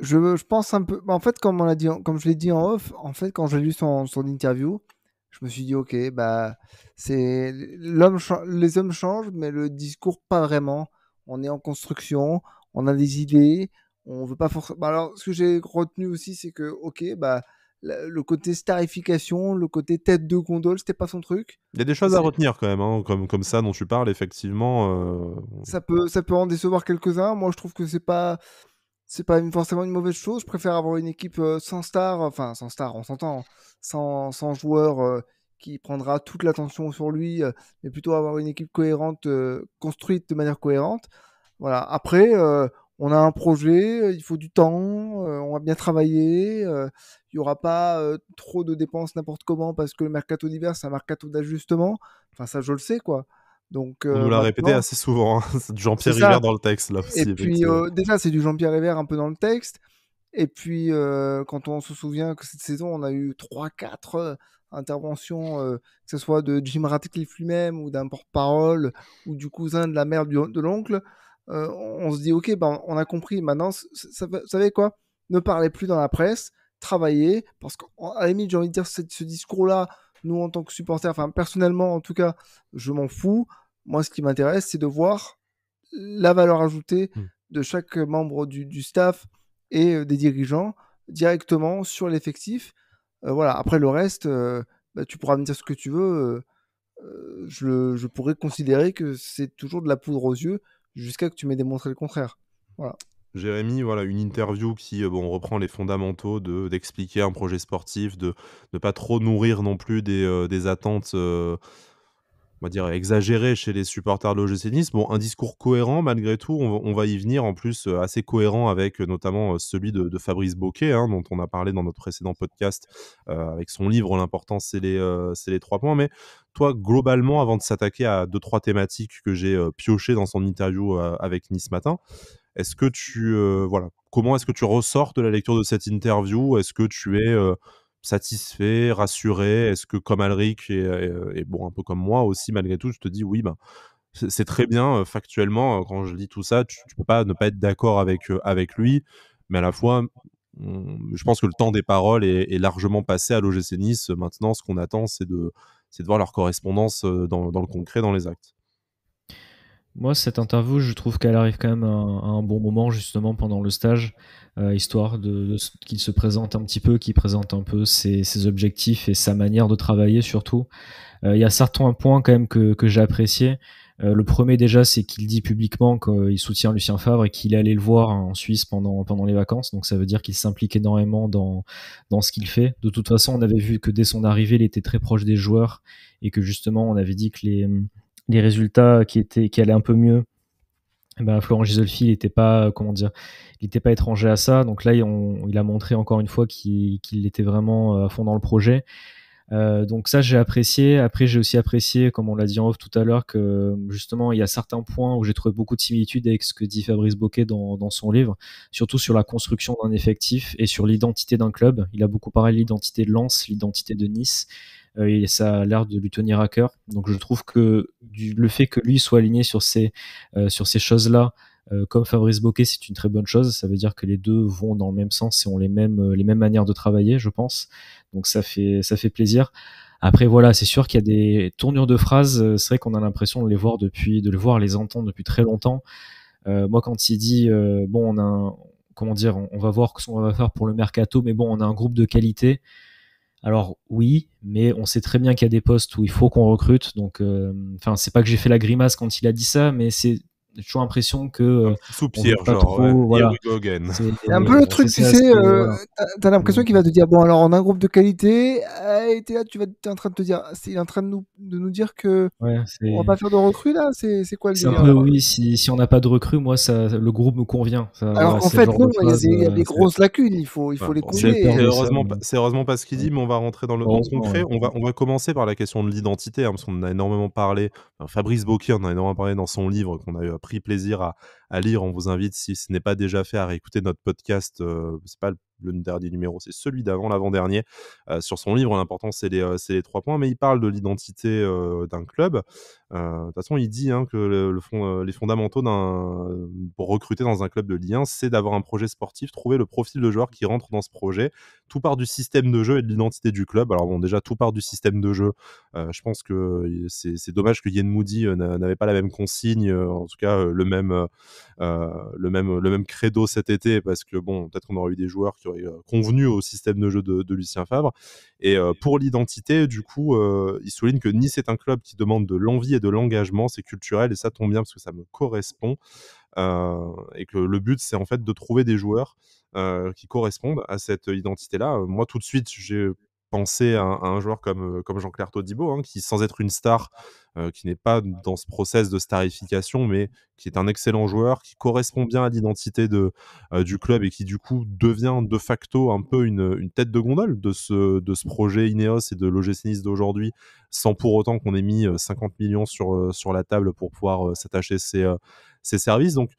Speaker 3: je, pense un peu. Bah, en fait, comme on a dit, comme je l'ai dit en off, en fait, quand j'ai lu son, interview, je me suis dit, ok, bah, c'est l'homme, les hommes changent, mais le discours pas vraiment. On est en construction, on a des idées, on veut pas forcément. Bah, alors, ce que j'ai retenu aussi, c'est que, ok, bah, le côté starification, le côté tête de gondole, c'était pas son truc.
Speaker 1: Il y a des choses à retenir quand même, hein, comme, comme ça dont tu parles, effectivement. Euh,
Speaker 3: ça, peut, ça peut en décevoir quelques-uns. Moi, je trouve que c'est pas c'est pas forcément une mauvaise chose. Je préfère avoir une équipe euh, sans star, enfin sans star, on s'entend, sans, sans joueur euh, qui prendra toute l'attention sur lui, euh, mais plutôt avoir une équipe cohérente, construite de manière cohérente. Voilà. Après, on a un projet, il faut du temps, on va bien travailler, il n'y aura pas trop de dépenses n'importe comment parce que le mercato d'hiver, c'est un mercato d'ajustement. Enfin, ça, je le sais, quoi. On euh, nous l'a répété assez
Speaker 1: souvent, hein. c'est du Jean-Pierre River dans le texte. Là aussi, et puis, euh,
Speaker 3: déjà, c'est du Jean-Pierre River un peu dans le texte. Et puis, euh, quand on se souvient que cette saison, on a eu 3-4 interventions, que ce soit de Jim Ratcliffe lui-même, ou d'un porte-parole, ou du cousin de la mère de l'oncle, on se dit, ok, ben, on a compris, maintenant, vous savez quoi Ne parlez plus dans la presse, travaillez, parce qu'à la limite, j'ai envie de dire, ce, ce discours-là, nous en tant que supporters, enfin personnellement en tout cas, je m'en fous. Moi, ce qui m'intéresse, c'est de voir la valeur ajoutée hmm. de chaque membre du, staff et euh, des dirigeants directement sur l'effectif. Euh, voilà. Après le reste, euh, bah, tu pourras me dire ce que tu veux. je, je, pourrais considérer que c'est toujours de la poudre aux yeux jusqu'à ce que tu m'aies démontré le contraire. Voilà.
Speaker 1: Jérémy, voilà une interview qui bon, reprend les fondamentaux de d'expliquer un projet sportif, de ne pas trop nourrir non plus des, des attentes on va dire, exagéré chez les supporters de l'OGC Nice. Bon, un discours cohérent malgré tout, on, va y venir en plus euh, assez cohérent avec euh, notamment euh, celui de, Fabrice Boquet, hein, dont on a parlé dans notre précédent podcast avec son livre L'important c'est les, les trois points. Mais toi, globalement, avant de s'attaquer à deux, trois thématiques que j'ai piochées dans son interview avec Nice matin, est-ce que tu, voilà, comment est-ce que tu ressors de la lecture de cette interview Est-ce que tu es satisfait, rassuré Est-ce que comme Alric euh, et, bon, un peu comme moi aussi, malgré tout, je te dis oui, bah, c'est très bien euh, factuellement euh, quand je dis tout ça, tu, ne peux pas ne pas être d'accord avec, avec lui, mais à la fois, mmh, je pense que le temps des paroles est, largement passé à l'OGC Nice. Maintenant, ce qu'on attend, c'est de, de voir leur correspondance dans le concret, dans les actes.
Speaker 2: Moi, cette interview, je trouve qu'elle arrive quand même à, un bon moment, justement, pendant le stage, euh, histoire de, qu'il se présente un petit peu, qu'il présente un peu ses, objectifs et sa manière de travailler, surtout. Euh, il y a certains points, quand même, que, j'ai apprécié. Euh, le premier, déjà, c'est qu'il dit publiquement qu'il soutient Lucien Favre et qu'il est allé le voir en Suisse pendant, pendant les vacances. Donc, ça veut dire qu'il s'implique énormément dans, dans ce qu'il fait. De toute façon, on avait vu que dès son arrivée, il était très proche des joueurs et que, justement, on avait dit que les les résultats qui, étaient, qui allaient un peu mieux, eh ben, Florent Gisolfi, n'était pas, euh, comment dire, il pas étranger à ça. Donc là, il a montré encore une fois qu'il était vraiment euh, à fond dans le projet. Euh, donc ça, j'ai apprécié. Après, j'ai aussi apprécié, comme on l'a dit en off tout à l'heure, que justement, il y a certains points où j'ai trouvé beaucoup de similitudes avec ce que dit Fabrice Boquet dans, son livre, surtout sur la construction d'un effectif et sur l'identité d'un club. Il a beaucoup parlé de l'identité de Lens, l'identité de Nice. Euh, et ça a l'air de lui tenir à cœur. Donc je trouve que le fait que lui soit aligné sur ces, euh, sur ces choses-là, euh, comme Fabrice Boquet, c'est une très bonne chose. Ça veut dire que les deux vont dans le même sens et ont les mêmes, les mêmes manières de travailler, je pense. Donc ça fait, ça fait plaisir. Après voilà, c'est sûr qu'il y a des tournures de phrases. C'est vrai qu'on a l'impression de les voir depuis, de les voir, les entendre depuis très longtemps. moi, quand il dit bon, on a, comment dire, on, va voir ce qu'on va faire pour le mercato, mais bon, on a un groupe de qualité. Alors oui, mais on sait très bien qu'il y a des postes où il faut qu'on recrute. Donc, euh, enfin, c'est pas que j'ai fait la grimace quand il a dit ça, mais c'est j'ai toujours l'impression que euh, soupir genre trop, ouais.
Speaker 1: c'est un peu le truc tu sais euh,
Speaker 3: t'as l'impression mm. qu'il va te dire bon alors on a un groupe de qualité et euh, t'es là tu vas t'es en train de te dire c'est, il est en train de nous, de nous dire que
Speaker 2: on va pas
Speaker 3: faire de recrues là c'est, c'est quoi le c'est hein,
Speaker 2: oui si, si on n'a pas de recrues moi ça le groupe me convient
Speaker 1: alors en fait non il y, a des, grosses lacunes il faut il faut les combler c'est hein, heureusement c'est heureusement pas ce qu'il dit mm. mais on va rentrer dans le concret on va on va commencer par la question de l'identité hein, parce qu'on a énormément parlé Fabrice Bocquier en a énormément parlé dans son livre qu'on a eu pris plaisir à, à lire. On vous invite, si ce n'est pas déjà fait, à réécouter notre podcast. Euh, c'est pas le, dernier numéro, c'est celui d'avant, l'avant-dernier. Euh, sur son livre, l'important, euh, c'est les, trois points. Mais il parle de l'identité d'un club. de toute façon, il dit hein, que les fondamentaux pour recruter dans un club de lien c'est d'avoir un projet sportif, trouver le profil de joueur qui rentre dans ce projet. Tout part du système de jeu et de l'identité du club. Alors bon, déjà, tout part du système de jeu. je pense que c'est dommage que Yen Moody n'avait pas la même consigne, en tout cas le même euh, le, même, le même credo cet été, parce que bon, peut-être qu'on aurait eu des joueurs qui auraient euh, convenu au système de jeu de, Lucien Favre. Et euh, pour l'identité, du coup, il souligne que Nice est un club qui demande de l'envie et de l'engagement, c'est culturel, et ça tombe bien parce que ça me correspond. et que le but c'est en fait de trouver des joueurs qui correspondent à cette identité là moi tout de suite j'ai penser à, un joueur comme, euh, comme Jean-Claire Todibo, hein, qui, sans être une star, euh, qui n'est pas dans ce process de starification, mais qui est un excellent joueur, qui correspond bien à l'identité de, euh, du club et qui, du coup, devient de facto un peu une, une tête de gondole de ce, de ce projet Ineos et de l'OGC Nice d'aujourd'hui, sans pour autant qu'on ait mis 50 millions sur, sur la table pour pouvoir s'attacher ses, ses services. Donc,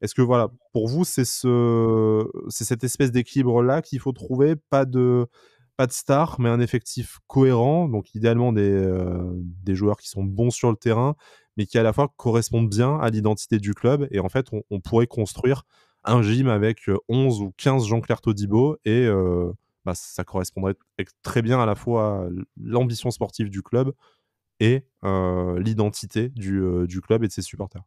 Speaker 1: est-ce que voilà, pour vous, c'est ce, c'est cette espèce d'équilibre là qu'il faut trouver, pas de, pas de stars, mais un effectif cohérent. Donc, idéalement, euh, des, joueurs qui sont bons sur le terrain, mais qui à la fois correspondent bien à l'identité du club. Et en fait, on, pourrait construire un gym avec 11 euh, ou 15 Jean-Claire Todibo et euh, bah, ça correspondrait très bien à la fois à l'ambition sportive du club et l'identité du, du club et de ses supporters.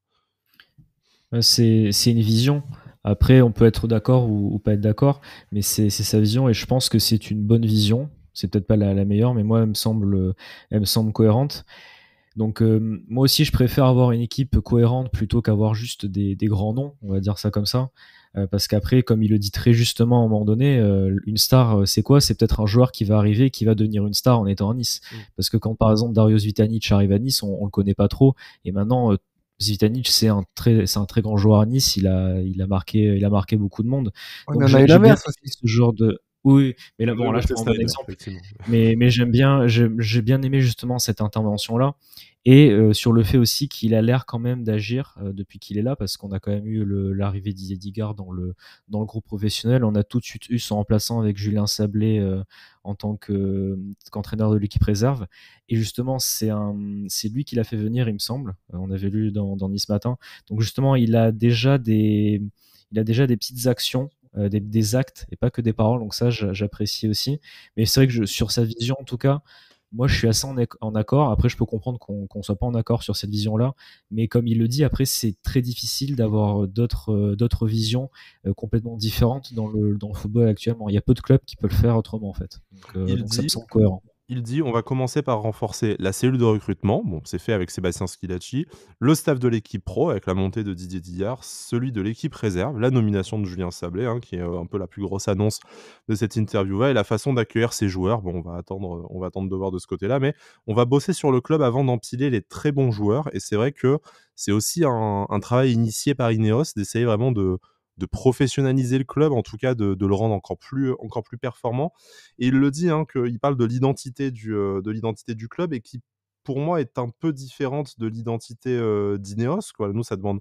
Speaker 2: Euh, c'est une vision. Après, on peut être d'accord ou, pas être d'accord, mais c'est sa vision et je pense que c'est une bonne vision. C'est peut-être pas la, meilleure, mais moi, elle me semble, elle me semble cohérente. Donc, euh, moi aussi, je préfère avoir une équipe cohérente plutôt qu'avoir juste des, grands noms, on va dire ça comme ça. Euh, parce qu'après, comme il le dit très justement à un moment donné, une star, c'est quoi C'est peut-être un joueur qui va arriver, qui va devenir une star en étant à Nice. Mm. Parce que quand, par exemple, Darius Vitanic arrive à Nice, on, on le connaît pas trop. Et maintenant, Zivitanic, c'est un très, c'est un très grand joueur à Nice. Il a, il a marqué, il a marqué beaucoup de monde. On Donc, en a eu la Ce genre de, oui, mais là, bon, là, je prends un exemple. Mais, mais j'aime bien, j'ai bien aimé justement cette intervention-là. Et euh, sur le fait aussi qu'il a l'air quand même d'agir euh, depuis qu'il est là, parce qu'on a quand même eu l'arrivée d'Isidigar dans le, dans le groupe professionnel. On a tout de suite eu son remplaçant avec Julien Sablé euh, en tant qu'entraîneur entraîneur de l'équipe réserve. Et justement, c'est lui qui l'a fait venir, il me semble. on avait lu dans, dans Nice Matin. Donc justement, il a déjà des, il a déjà des petites actions euh, des, actes et pas que des paroles. Donc ça, j'apprécie aussi. Mais c'est vrai que je, sur sa vision, en tout cas, moi, je suis assez en, accord. Après, je peux comprendre qu'on soit pas en accord sur cette vision-là. Mais comme il le dit, après, c'est très difficile d'avoir euh, d'autres euh, d'autres visions complètement différentes dans le, dans le football actuellement. Il y a peu de clubs qui peuvent le faire autrement, en fait.
Speaker 1: Donc, ça me semble cohérent il dit on va commencer par renforcer la cellule de recrutement, bon, c'est fait avec Sébastien Schilacci, le staff de l'équipe pro avec la montée de Didier Dillard, celui de l'équipe réserve, la nomination de Julien Sablé, hein, qui est euh, un peu la plus grosse annonce de cette interview-là, et la façon d'accueillir ses joueurs. Bon, on va attendre, on va attendre de voir de ce côté-là, mais on va bosser sur le club avant d'empiler les très bons joueurs, et c'est vrai que c'est aussi un, un travail initié par Ineos d'essayer vraiment de de professionnaliser le club, en tout cas de, le rendre encore plus, encore plus performant. Et il le dit, hein, qu'il parle de l'identité du, euh, de l'identité du club et qui, pour moi, est un peu différente de l'identité euh, d'Ineos. Quoi. Nous, ça demande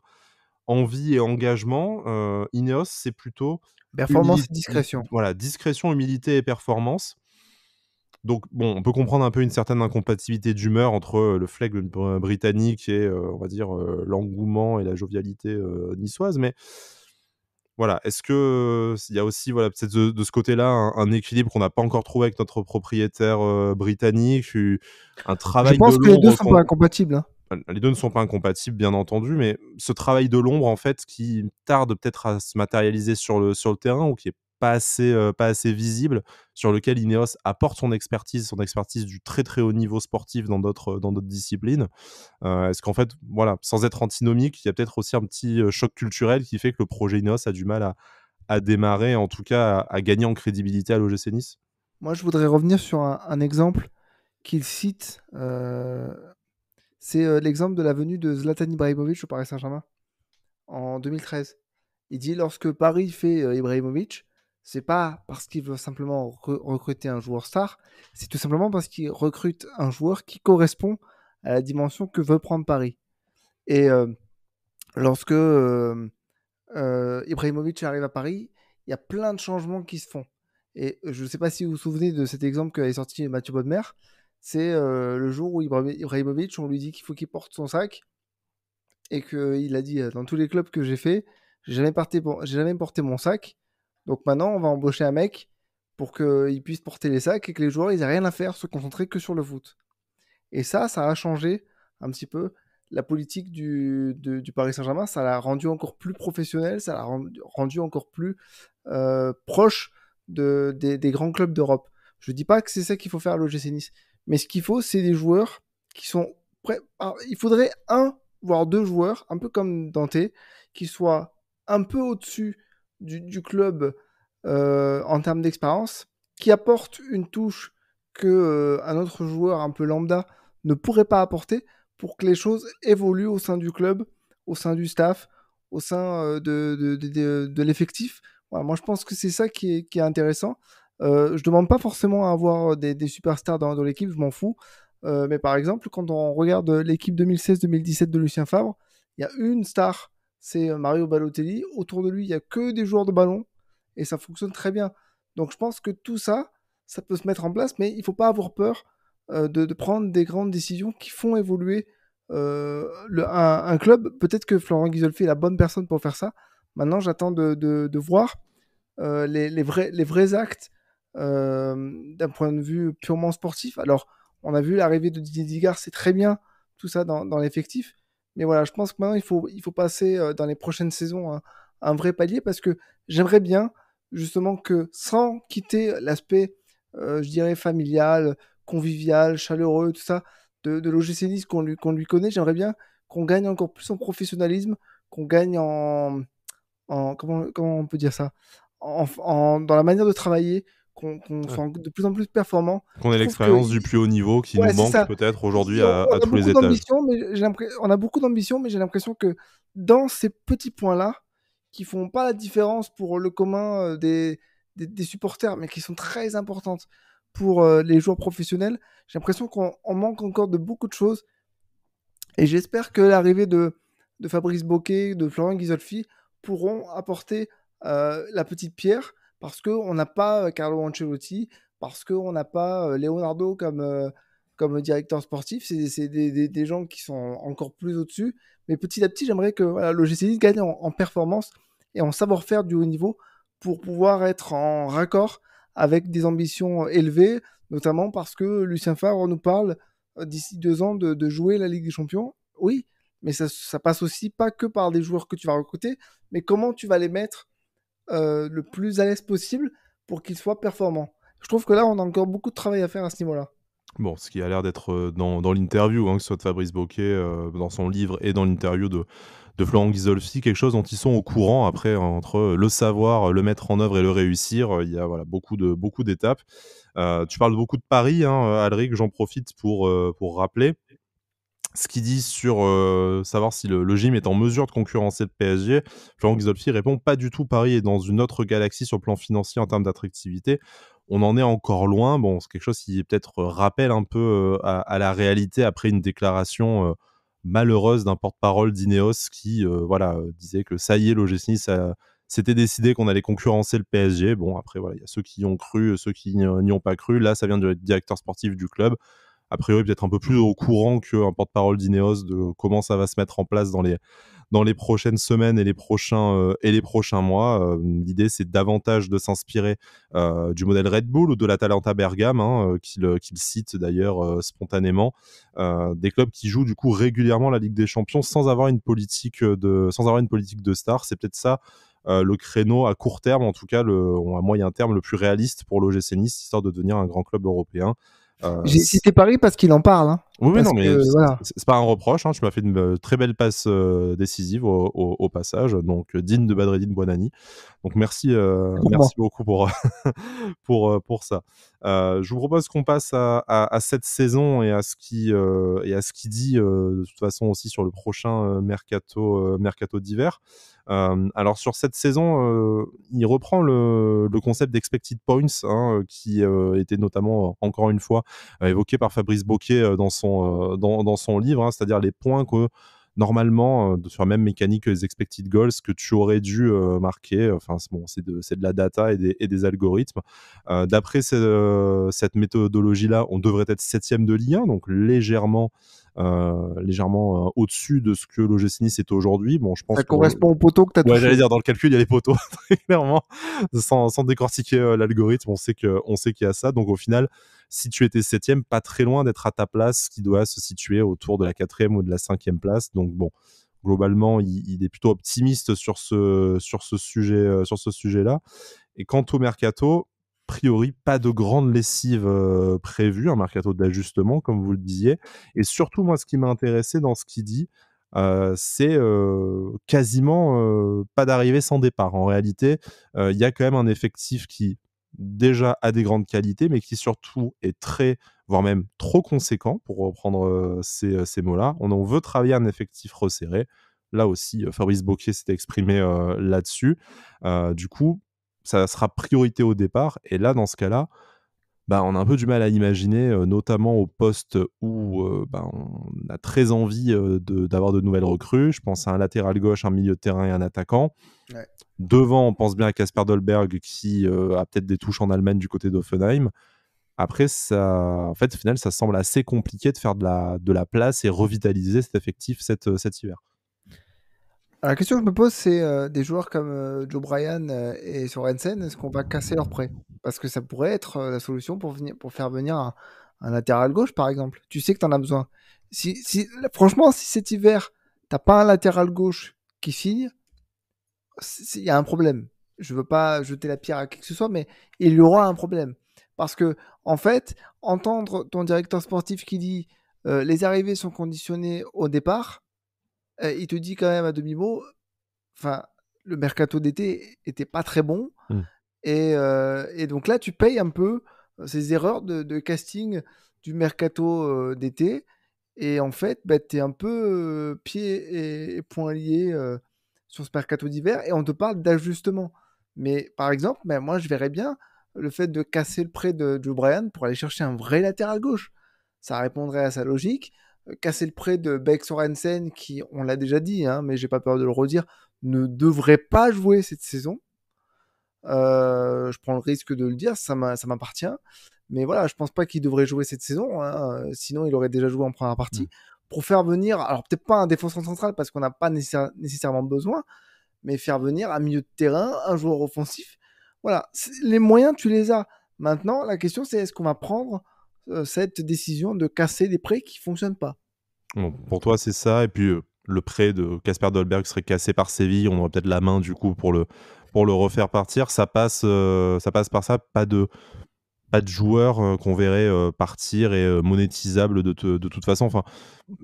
Speaker 1: envie et engagement. Euh, Ineos, c'est plutôt... Performance et discrétion. Voilà, discrétion, humilité et performance. Donc, bon, on peut comprendre un peu une certaine incompatibilité d'humeur entre euh, le flegme britannique et, on va dire, l'engouement et la jovialité niçoise, mais voilà, est-ce que il y a aussi voilà peut-être de, ce côté-là un, équilibre qu'on n'a pas encore trouvé avec notre propriétaire britannique, un travail. Je pense que les deux sont pas
Speaker 3: incompatibles. Hein.
Speaker 1: Ah, les deux ne sont pas incompatibles, bien entendu, mais ce travail de l'ombre, en fait, qui tarde peut-être à se matérialiser sur le, sur le terrain ou qui est pas assez, euh, pas assez visible, sur lequel Ineos apporte son expertise, son expertise du très très haut niveau sportif dans d'autres euh, dans d'autres disciplines. Euh, est-ce qu'en fait, voilà, sans être antinomique, il y a peut-être aussi un petit choc culturel qui fait que le projet Ineos a du mal à, démarrer, en tout cas à, gagner en crédibilité à l'OGC Nice Moi, je voudrais
Speaker 3: revenir sur un, exemple qu'il cite. C'est l'exemple de la venue de Zlatan Ibrahimovic au Paris Saint-Germain en 2013. Il dit lorsque Paris fait Ibrahimovic, c'est pas parce qu'il veut simplement recruter un joueur star, c'est tout simplement parce qu'il recrute un joueur qui correspond à la dimension que veut prendre Paris. Et euh, lorsque euh, euh, Ibrahimovic arrive à Paris, il y a plein de changements qui se font. Et je ne sais pas si vous vous souvenez de cet exemple qu'avait sorti Mathieu Bodmer, c'est le jour où Ibrahimovic, on lui dit qu'il faut qu'il porte son sac, et qu'il a dit dans tous les clubs que j'ai fait, j'ai jamais, jamais porté mon sac, donc maintenant, on va embaucher un mec pour qu'il puisse porter les sacs et que les joueurs, ils n'aient rien à faire, se concentrer que sur le foot. Et ça, ça a changé un petit peu la politique du, Paris Saint-Germain. Ça l'a rendu encore plus professionnel, ça l'a rendu encore plus euh, proche des, grands clubs d'Europe. Je ne dis pas que c'est ça qu'il faut faire à l'OGC Nice, mais ce qu'il faut, c'est des joueurs qui sont prêts. il faudrait un, voire deux joueurs, un peu comme Dante, qui soient un peu au-dessus du, club euh, en termes d'expérience, qui apporte une touche que euh, un autre joueur un peu lambda ne pourrait pas apporter pour que les choses évoluent au sein du club, au sein du staff, au sein euh, de, l'effectif. moi, je pense que c'est ça qui est, intéressant. Je je demande pas forcément à avoir des, superstars dans, dans l'équipe, je m'en fous. mais par exemple, quand on regarde l'équipe 2016-2017 de Lucien Favre, il y a une star c'est euh, Mario Balotelli. Autour de lui, il n'y a que des joueurs de ballon et ça fonctionne très bien. Donc je pense que tout ça, ça peut se mettre en place, mais il ne faut pas avoir peur euh, de, prendre des grandes décisions qui font évoluer euh, un, club. Peut-être que Florent Guisolfi est la bonne personne pour faire ça. Maintenant, j'attends de, voir les, vrais, actes d'un point de vue purement sportif. Alors, on a vu l'arrivée de Didier Digard, c'est très bien tout ça dans l'effectif, mais voilà, je pense que maintenant, il faut, il faut passer euh, dans les prochaines saisons à, un vrai palier parce que j'aimerais bien, justement, que sans quitter l'aspect, euh, je dirais, familial, convivial, chaleureux, tout ça, de, de l'OGC Nice qu'on lui, connaît, j'aimerais bien qu'on gagne encore plus en professionnalisme, qu'on gagne en. comment, on peut dire ça en, Dans la manière de travailler, qu'on soit de plus en plus performant. Qu'on ait l'expérience du plus
Speaker 1: haut niveau qui nous manque peut-être aujourd'hui à, tous les étages.
Speaker 3: on a beaucoup d'ambition, mais j'ai l'impression que dans ces petits points-là, qui font pas la différence pour le commun euh, des, supporters, mais qui sont très importantes pour euh, les joueurs professionnels, j'ai l'impression qu'on manque encore de beaucoup de choses. Et j'espère que l'arrivée de, de Fabrice Boquet, de Florent Ghisolfi pourront apporter euh, la petite pierre parce qu'on n'a pas euh, Carlo Ancelotti, parce qu'on n'a pas euh, Leonardo comme, euh, comme directeur sportif. C'est des, des, des, gens qui sont encore plus au-dessus. Mais petit à petit, j'aimerais que le GCD gagne en, performance et en savoir-faire du haut niveau pour pouvoir être en raccord avec des ambitions élevées, notamment parce que Lucien Favre nous parle d'ici deux ans de, jouer la Ligue des Champions. Oui, mais ça, ça passe aussi pas que par des joueurs que tu vas recruter, mais comment tu vas les mettre euh, le plus à l'aise possible pour qu'il soit performant. Je trouve que là, on a encore beaucoup de travail à faire à ce niveau-là.
Speaker 1: Bon, ce qui a l'air d'être euh, dans, l'interview, hein, que ce soit de Fabrice Boquet, euh, dans son livre et dans l'interview de, de Florent Ghisolfi, quelque chose dont ils sont au courant après, hein, entre le savoir, le mettre en œuvre et le réussir. Il y a voilà, beaucoup, de, beaucoup d'étapes. tu parles beaucoup de Paris, hein, Alric, j'en profite pour, pour rappeler ce qu'ils dit sur euh, savoir si le, gym est en mesure de concurrencer le PSG, Florent Gizolfi répond pas du tout. Paris est dans une autre galaxie sur le plan financier en termes d'attractivité. On en est encore loin. Bon, c'est quelque chose qui peut-être euh, rappelle un peu euh, à, la réalité après une déclaration malheureuse d'un porte-parole d'Ineos qui voilà disait que ça y est, l'OGC Nice c'était décidé qu'on allait concurrencer le PSG. Bon, après, voilà, il y a ceux qui ont cru, ceux qui n'y ont pas cru. Là, ça vient du directeur sportif du club a priori peut-être un peu plus au courant qu'un porte-parole d'Ineos de comment ça va se mettre en place dans les, dans les prochaines semaines et les prochains, euh, et les prochains mois. Euh, l'idée, c'est davantage de s'inspirer euh, du modèle Red Bull ou de la Talenta Bergame, hein, qu'il cite d'ailleurs spontanément. des clubs qui jouent du coup régulièrement la Ligue des Champions sans avoir une politique de, sans avoir une politique de star. C'est peut-être ça. le créneau à court terme, en tout cas le, à moyen terme, le plus réaliste pour l'OGC Nice, histoire de devenir un grand club européen. Euh, J'ai cité
Speaker 3: Paris parce qu'il en parle. Hein. Oui, mais
Speaker 1: c'est pas un reproche. Hein. Tu m'as fait une euh, très belle passe euh, décisive au, passage, donc euh, digne de Badreddine Bonani. Donc merci, merci beaucoup pour, pour, pour ça. je vous propose qu'on passe à, cette saison et à ce qui, et à ce qui dit de toute façon aussi sur le prochain mercato, mercato d'hiver. alors sur cette saison, il reprend le, concept d'expected points, hein, qui était notamment encore une fois évoqué par Fabrice Boquet dans son euh, dans, son livre, hein, c'est-à-dire les points que normalement, euh, sur la même mécanique que les expected goals, que tu aurais dû euh, marquer. Enfin, bon, c'est de, la data et des, algorithmes. D'après cette méthodologie-là, on devrait être septième de lien, donc légèrement euh, légèrement euh, au-dessus de ce que l'OGC Nice est aujourd'hui. Bon, je pense ça correspond au poteau que tu as ouais, j'allais dire dans le calcul, il y a les poteaux très clairement sans, décortiquer euh, l'algorithme, on sait que on sait qu'il y a ça. Donc au final, si tu étais septième, pas très loin d'être à ta place, qui doit se situer autour de la quatrième ou de la cinquième place. Donc bon, globalement, il, est plutôt optimiste sur ce, sur ce sujet, sur ce sujet-là. Et quant au mercato, priori, pas de grande lessive euh, prévue, un mercato d'ajustement, comme vous le disiez. Et surtout, moi, ce qui m'a intéressé dans ce qu'il dit, euh, c'est euh, quasiment pas d'arrivée sans départ. En réalité, il y a quand même un effectif qui déjà a des grandes qualités, mais qui surtout est très, voire même trop conséquent, pour reprendre ces, mots-là. On, veut travailler un effectif resserré. Là aussi, Fabrice Boquet s'est exprimé là-dessus. du coup, ça sera priorité au départ. Et là, dans ce cas-là, bah, on a un peu du mal à imaginer, euh, notamment au poste où euh, bah, on a très envie euh, d'avoir de, nouvelles recrues. Je pense à un latéral gauche, un milieu de terrain et un attaquant. Devant, on pense bien à Casper Dolberg qui a peut-être des touches en Allemagne du côté d'Offenheim. Après, ça, en fait, au final, ça semble assez compliqué de faire de la, de la place et revitaliser cet effectif cet hiver.
Speaker 3: Euh, la question que je me pose, c'est euh, des joueurs comme euh, Joe Bryan et Sorensen, est-ce qu'on va casser leur prêt Parce que ça pourrait être la solution pour, venir, pour faire venir un, latéral gauche, par exemple. Tu sais que tu en as besoin. Si, franchement, si cet hiver, t'as pas un latéral gauche qui signe, il y a un problème. Je veux pas jeter la pierre à qui que ce soit, mais il y aura un problème. Parce que, en fait, entendre ton directeur sportif qui dit les arrivées sont conditionnées au départ, euh, il te dit quand même à demi-mot, enfin, le mercato d'été était pas très bon. Mmh. Euh, et, donc là, tu payes un peu euh, ces erreurs de, casting du mercato d'été. Et en fait, bah, tu es un peu pieds et, poings liés sur ce mercato d'hiver et on te parle d'ajustement. Mais par exemple, ben, moi, je verrais bien le fait de casser le prêt de Joe Bryan pour aller chercher un vrai latéral gauche. Ça répondrait à sa logique. Euh, casser le prêt de Beck Sorensen, qui, on l'a déjà dit, hein, mais j'ai pas peur de le redire, ne devrait pas jouer cette saison. Euh, je prends le risque de le dire, ça m'appartient. Mais voilà, je pense pas qu'il devrait jouer cette saison, hein. sinon il aurait déjà joué en première partie. Mm. Pour faire venir, alors peut-être pas un défenseur central parce qu'on n'a pas nécessairement besoin, mais faire venir un milieu de terrain, un joueur offensif. Voilà, les moyens, tu les as. Maintenant, la question c'est est-ce qu'on va prendre euh, cette décision de casser des prêts qui ne fonctionnent pas.
Speaker 1: pour toi, c'est ça. Et puis, euh, le prêt de Casper Dolberg serait cassé par Séville. On aurait peut-être la main, du coup, pour le, pour le refaire partir. Ça passe, euh, ça passe par ça. Pas de, pas de joueur qu'on verrait partir et monétisable de, toute façon. Enfin,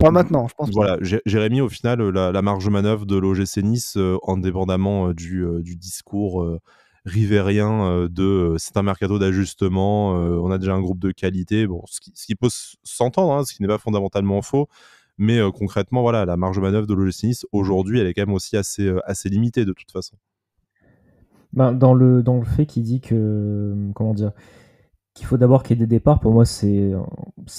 Speaker 1: pas maintenant, je pense. Voilà, Jérémy, au final, la, marge de manœuvre de l'OGC Nice, indépendamment du, du, discours rivérien euh, de euh, c'est un mercato d'ajustement, euh, on a déjà un groupe de qualité, bon, ce, qui, peut s'entendre, hein, ce qui n'est pas fondamentalement faux. Mais concrètement, voilà, la marge de manœuvre de Logistinis, aujourd'hui, elle est quand même aussi assez, assez limitée de toute façon.
Speaker 2: Ben, dans, le, dans le fait qu'il dit que. Comment dire qu'il faut d'abord qu'il y ait des départs, pour moi, c'est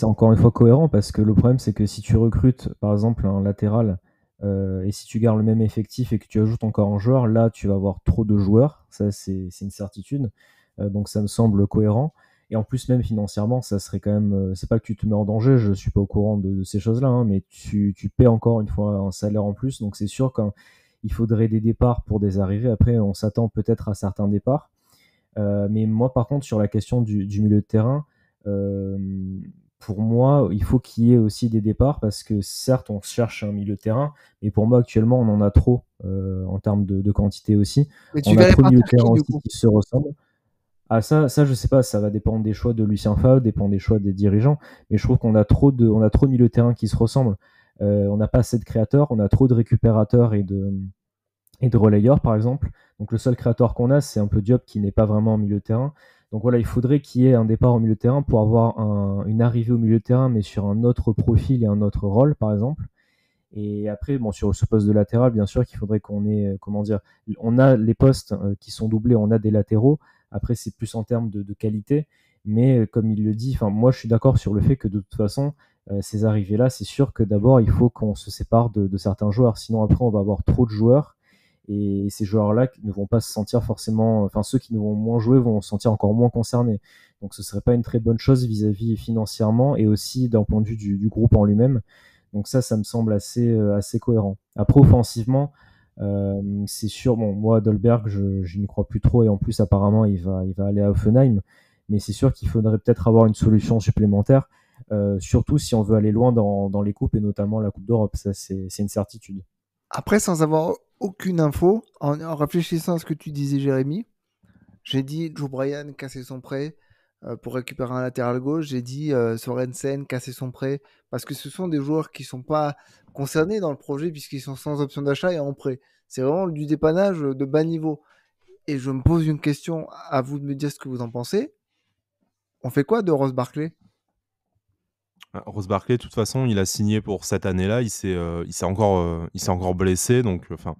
Speaker 2: encore une fois cohérent parce que le problème, c'est que si tu recrutes, par exemple, un latéral euh, et si tu gardes le même effectif et que tu ajoutes encore un joueur, là, tu vas avoir trop de joueurs. Ça, c'est une certitude. Euh, donc, ça me semble cohérent. Et en plus, même financièrement, ça serait quand même. Euh, c'est pas que tu te mets en danger, je suis pas au courant de, ces choses-là, hein, mais tu, paies encore une fois un salaire en plus. Donc, c'est sûr qu'il faudrait des départs pour des arrivées. Après, on s'attend peut-être à certains départs. mais moi, par contre, sur la question du milieu de terrain, pour moi, il faut qu'il y ait aussi des départs parce que certes, on cherche un milieu de terrain, mais pour moi, actuellement, on en a trop euh, en termes de, quantité aussi. on a trop de milieux de terrain qui, se ressemblent. Ah ça, ça je sais pas, ça va dépendre des choix de Lucien Favre, dépend des choix des dirigeants, mais je trouve qu'on a trop de, on a trop de milieux de terrain qui se ressemblent. Euh, on n'a pas assez de créateurs, on a trop de récupérateurs et de, et de relayeurs par exemple. Donc le seul créateur qu'on a, c'est un peu Diop qui n'est pas vraiment en milieu de terrain. Donc voilà, il faudrait qu'il y ait un départ au milieu de terrain pour avoir une arrivée au milieu de terrain, mais sur un autre profil et un autre rôle, par exemple. Et après, bon, sur ce poste de latéral, bien sûr qu'il faudrait qu'on ait, euh, comment dire, on a les postes euh, qui sont doublés, on a des latéraux. Après, c'est plus en termes de, qualité. Mais euh, comme il le dit, moi je suis d'accord sur le fait que de toute façon, ces arrivées-là, c'est sûr que d'abord il faut qu'on se sépare de certains joueurs. Sinon, après, on va avoir trop de joueurs et ces joueurs-là ne vont pas se sentir forcément, enfin ceux qui ne vont moins jouer vont se sentir encore moins concernés. Donc ce serait pas une très bonne chose vis-à-vis financièrement et aussi d'un point de vue du, groupe en lui-même. Donc ça, ça me semble assez, euh, assez cohérent. Après, offensivement, euh, c'est sûr, bon, moi, Dolberg, je, n'y crois plus trop et en plus, apparemment, il va, il va aller à Offenheim. Mais c'est sûr qu'il faudrait peut-être avoir une solution supplémentaire, euh, surtout si on veut aller loin dans, dans les coupes et notamment la Coupe d'Europe. Ça, c'est une certitude.
Speaker 3: Après, sans avoir aucune info, en, réfléchissant à ce que tu disais, Jérémy, j'ai dit Joe Bryan casser son prêt euh, pour récupérer un latéral gauche. J'ai dit euh, Sorensen casser son prêt parce que ce sont des joueurs qui ne sont pas concernés dans le projet puisqu'ils sont sans option d'achat et en prêt. C'est vraiment du dépannage de bas niveau. Et je me pose une question à vous de me dire ce que vous en pensez. On fait quoi de Rose Barclay
Speaker 1: ah, Rose Barclay, de toute façon, il a signé pour cette année-là. Il s'est, euh, encore, euh, encore blessé, donc euh, enfin.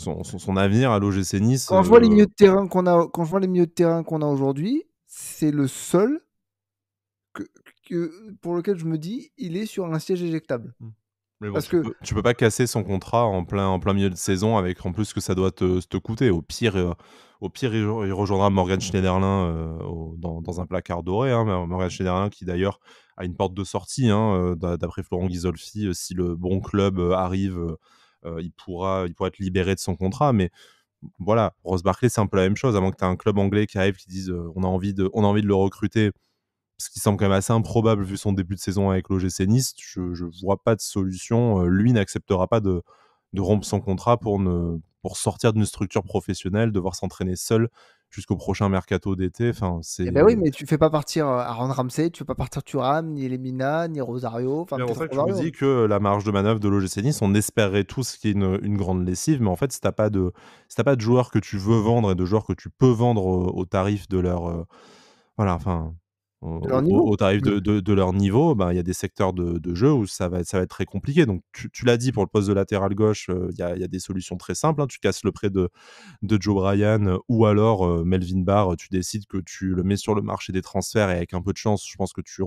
Speaker 1: Son, avenir à l'OGC Nice. Quand je vois les milieux
Speaker 3: de terrain qu'on a, a aujourd'hui, c'est le seul que, pour lequel je me dis, il est sur un siège éjectable. Hmm.
Speaker 1: Parce tu que peux, tu peux pas casser son contrat en plein, en plein milieu de saison avec en plus que ça doit te, coûter. Au pire, au pire, il, rejoindra Morgan Schneiderlin dans, un placard doré. Hein, Morgan Schneiderlin qui d'ailleurs à une porte de sortie. Hein, d'après Florent Ghisolfi, si le bon club arrive, il, pourra, il pourra être libéré de son contrat. Mais voilà, Rose Barclay, c'est un peu la même chose. Avant que tu aies un club anglais qui arrive, qui dise on, a envie de, on a envie de le recruter, ce qui semble quand même assez improbable vu son début de saison avec l'OGC Nice, je ne vois pas de solution. lui n'acceptera pas de, de rompre son contrat pour, ne, pour sortir d'une structure professionnelle, devoir s'entraîner seul jusqu'au prochain mercato d'été. Enfin, c'est. Eh ben oui,
Speaker 3: mais tu fais pas partir euh, Aaron Ramsey, tu fais pas partir Turam, ni Lemina, ni Rosario. Enfin, en fait, je me dis
Speaker 1: que la marge de manœuvre de l'OGC Nice, on espérait tous qu'il y ait une, grande lessive, mais en fait, si t'as pas de, pas de joueurs que tu veux vendre et de joueurs que tu peux vendre euh, au, tarif de leur, euh, voilà, enfin au, tarif de, mmh. leur niveau, bah, il y a des secteurs de, jeu où ça va, ça va être très compliqué. Donc, tu, l'as dit, pour le poste de latéral gauche, euh, il y, a, des solutions très simples. Hein. Tu casses le prêt de, de Joe Bryan euh, ou alors euh, Melvin Barr, tu décides que tu le mets sur le marché des transferts et avec un peu de chance, je pense que tu,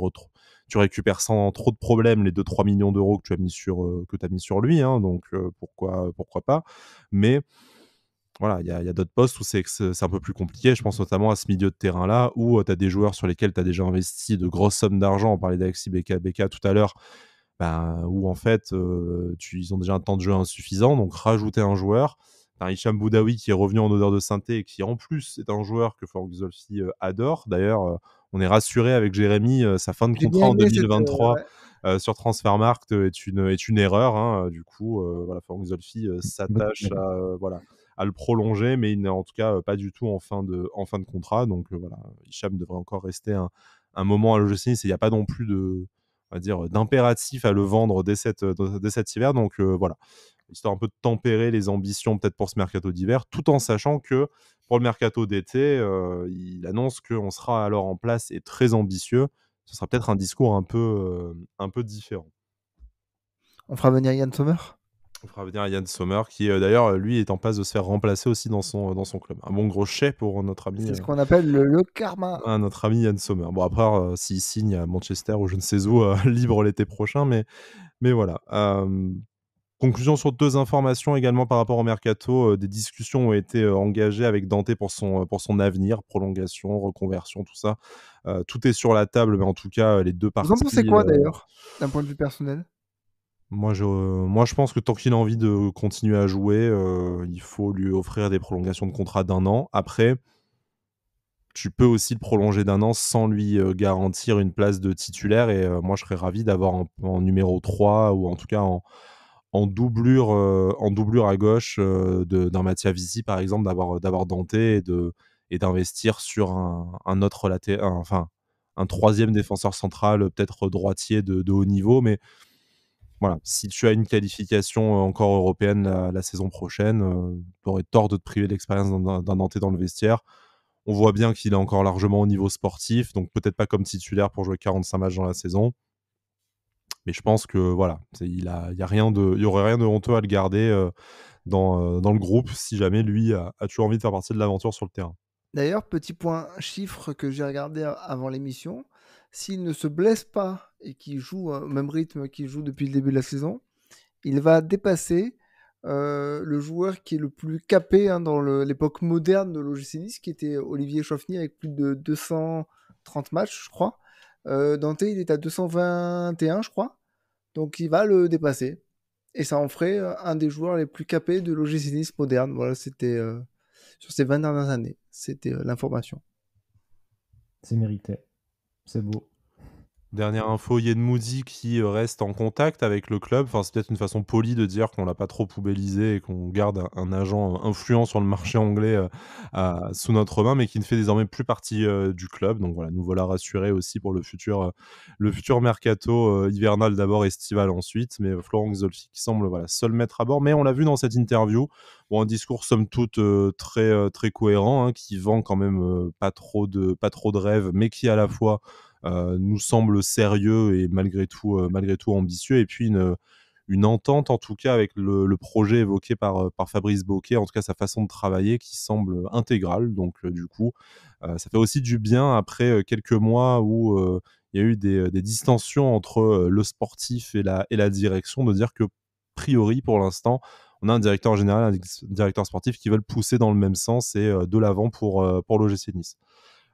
Speaker 1: tu récupères sans trop de problèmes les 2-3 millions d'euros que tu as mis sur, que as mis sur lui. Hein. donc, pourquoi, pourquoi pas Mais voilà, il y a, d'autres postes où c'est un peu plus compliqué. Je pense notamment à ce milieu de terrain-là où euh, tu as des joueurs sur lesquels tu as déjà investi de grosses sommes d'argent. On parlait d'Alexis Beka, tout à l'heure, ben, où en fait, euh, tu, ils ont déjà un temps de jeu insuffisant. Donc, rajouter un joueur. un Hicham Boudaoui qui est revenu en odeur de synthé et qui, en plus, est un joueur que Florent euh, adore. D'ailleurs, on est rassuré avec Jérémy, sa fin de contrat en 2023. sur Transfermarkt est une, est une erreur. Hein. Du coup, euh, voilà, s'attache à voilà, à le prolonger, mais il n'est en tout cas euh, pas du tout en fin de, en fin de contrat. Donc euh, voilà, Hicham devrait encore rester un, moment à l'OGC Nice. Il n'y a pas non plus de, on va dire, d'impératif à le vendre dès, euh, cet hiver. Donc voilà, histoire un peu de tempérer les ambitions peut-être pour ce mercato d'hiver, tout en sachant que pour le mercato d'été, il annonce qu'on sera alors en place et très ambitieux. Ce sera peut-être un discours un peu, un peu différent. On fera venir Yann Sommer on fera venir Yann Sommer, qui euh, d'ailleurs, euh, lui, est en passe de se faire remplacer aussi dans son, euh, dans son club. Un bon gros chèque pour notre ami. C'est ce qu'on appelle le, karma. notre ami Yann Sommer. Bon, après, part s'il signe à Manchester ou je ne sais où, libre l'été prochain, mais, mais voilà. conclusion sur deux informations également par rapport au mercato. des discussions ont été engagées avec Dante pour son, pour son avenir, prolongation, reconversion, tout ça. tout est sur la table, mais en tout cas, les deux parties. Vous en pensez quoi d'ailleurs,
Speaker 3: d'un point de vue personnel
Speaker 1: moi je, moi, je pense que tant qu'il a envie de continuer à jouer, euh, il faut lui offrir des prolongations de contrat d'un an. Après, tu peux aussi le prolonger d'un an sans lui euh, garantir une place de titulaire. Et euh, moi, je serais ravi d'avoir en numéro 3 ou en tout cas en, doublure, en doublure à gauche d'un Mattia Vici, par exemple, d'avoir Dante et de et d'investir sur un, autre enfin un troisième défenseur central, peut-être droitier de, de haut niveau, mais si tu as une qualification euh, encore européenne la, saison prochaine, euh, tu aurais tort de te priver de l'expérience d'un Nantais dans le vestiaire. On voit bien qu'il est encore largement au niveau sportif, donc peut-être pas comme titulaire pour jouer 45 matchs dans la saison. Mais je pense que voilà, il n'y y a rien de, y aurait rien de honteux à le garder euh, dans, le groupe si jamais lui as a toujours envie de faire partie de l'aventure sur le terrain.
Speaker 3: D'ailleurs, petit point chiffre que j'ai regardé avant l'émission, s'il ne se blesse pas et qui joue au même rythme qu'il joue depuis le début de la saison, il va dépasser euh, le joueur qui est le plus capé hein, dans l'époque moderne de l'OGC Nice, qui était Olivier Chauffny avec plus de 230 matchs, je crois. Euh, Dante, il est à 221, je crois. Donc il va le dépasser. Et ça en ferait euh, un des joueurs les plus capés de l'OGC Nice moderne. Voilà, c'était sur ces 20 dernières années. C'était l'information.
Speaker 2: C'est mérité. C'est
Speaker 1: beau. Dernière info, Moody qui euh, reste en contact avec le club. Enfin, c'est peut-être une façon polie de dire qu'on l'a pas trop poubellisé et qu'on garde un, agent euh, influent sur le marché anglais euh, sous notre main, mais qui ne fait désormais plus partie du club. Donc voilà, nous voilà rassurés aussi pour le futur, le futur mercato hivernal d'abord, estival ensuite. Mais Florent Zolfi qui semble voilà seul mettre à bord. Mais on l'a vu dans cette interview, bon, un discours somme toute très très cohérent, hein, qui vend quand même pas trop de pas trop de rêves, mais qui à la fois euh, nous semble sérieux et malgré tout, euh, malgré tout ambitieux. Et puis une, entente, en tout cas, avec le, projet évoqué par, euh, Fabrice Boquet, en tout cas sa façon de travailler qui semble intégrale. Donc, du coup, ça fait aussi du bien après quelques mois où il y a eu des, des distensions entre le sportif et la, direction, de dire que, priori, pour l'instant, on a un directeur général, un directeur sportif qui veulent pousser dans le même sens et de l'avant pour, pour l'OGC Nice.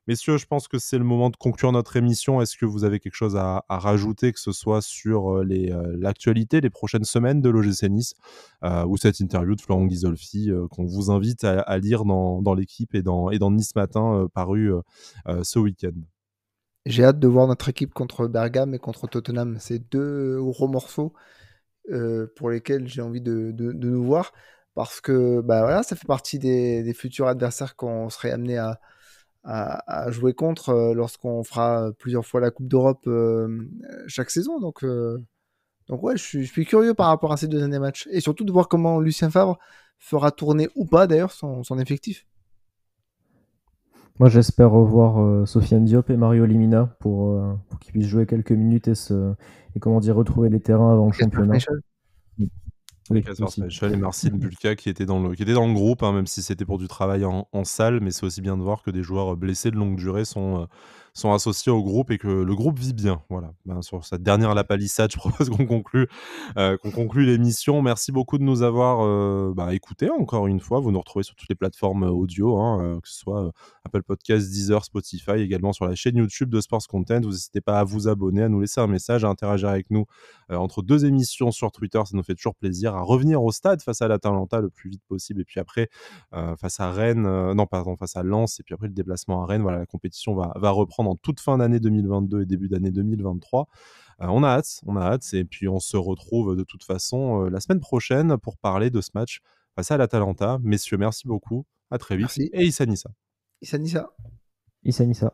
Speaker 1: Messieurs, je pense que c'est le moment de conclure notre émission. Est-ce que vous avez quelque chose à, rajouter, que ce soit sur euh, euh, l'actualité, les, prochaines semaines de l'OGC Nice euh, ou cette interview de Florent Ghisolfi qu'on vous invite à, lire dans, l'équipe et dans, Nice Matin paru ce week-end J'ai hâte de voir notre équipe contre Bergame et contre Tottenham. C'est deux gros morceaux
Speaker 3: pour lesquels j'ai envie de, nous voir parce que bah, voilà, ça fait partie des, des futurs adversaires qu'on serait amené à à, jouer contre euh, lorsqu'on fera plusieurs fois la Coupe d'Europe euh, chaque saison. Donc, euh, donc ouais, je suis, curieux par rapport à ces deux derniers matchs. Et surtout de voir comment Lucien Favre fera tourner ou pas d'ailleurs son, effectif.
Speaker 2: Moi, j'espère revoir Sofiane Diop et Mario Limina pour, qu'ils puissent jouer quelques minutes et, se, et comment dire, retrouver les terrains avant le championnat
Speaker 1: et Marcin Bulka qui était dans le, qui était dans le groupe, hein, même si c'était pour du travail en salle, mais c'est aussi bien de voir que des joueurs blessés de longue durée sont, euh, sont associés au groupe et que le groupe vit bien. Voilà. Ben, sur cette dernière la palissade, je propose qu'on conclue, euh, qu'on conclue l'émission. Merci beaucoup de nous avoir euh, bah, écoutés encore une fois. Vous nous retrouvez sur toutes les plateformes euh, audio, hein, que ce soit Apple Podcast, Deezer, Spotify, également sur la chaîne YouTube de Sports Content. Vous n'hésitez pas à vous abonner, à nous laisser un message, à interagir avec nous entre deux émissions sur Twitter. Ça nous fait toujours plaisir à revenir au stade face à l'Atalanta le plus vite possible et puis après face à Rennes, non pardon, face à Lens et puis après le déplacement à Rennes. Voilà, la compétition va, va reprendre toute fin d'année 2022 et début d'année 2023. Euh, on a hâte, on a hâte, et puis on se retrouve de toute façon euh, la semaine prochaine pour parler de ce match face à l'Atalanta. Messieurs, merci beaucoup, à très vite, et Nissa et Nissa
Speaker 2: Issa Nissa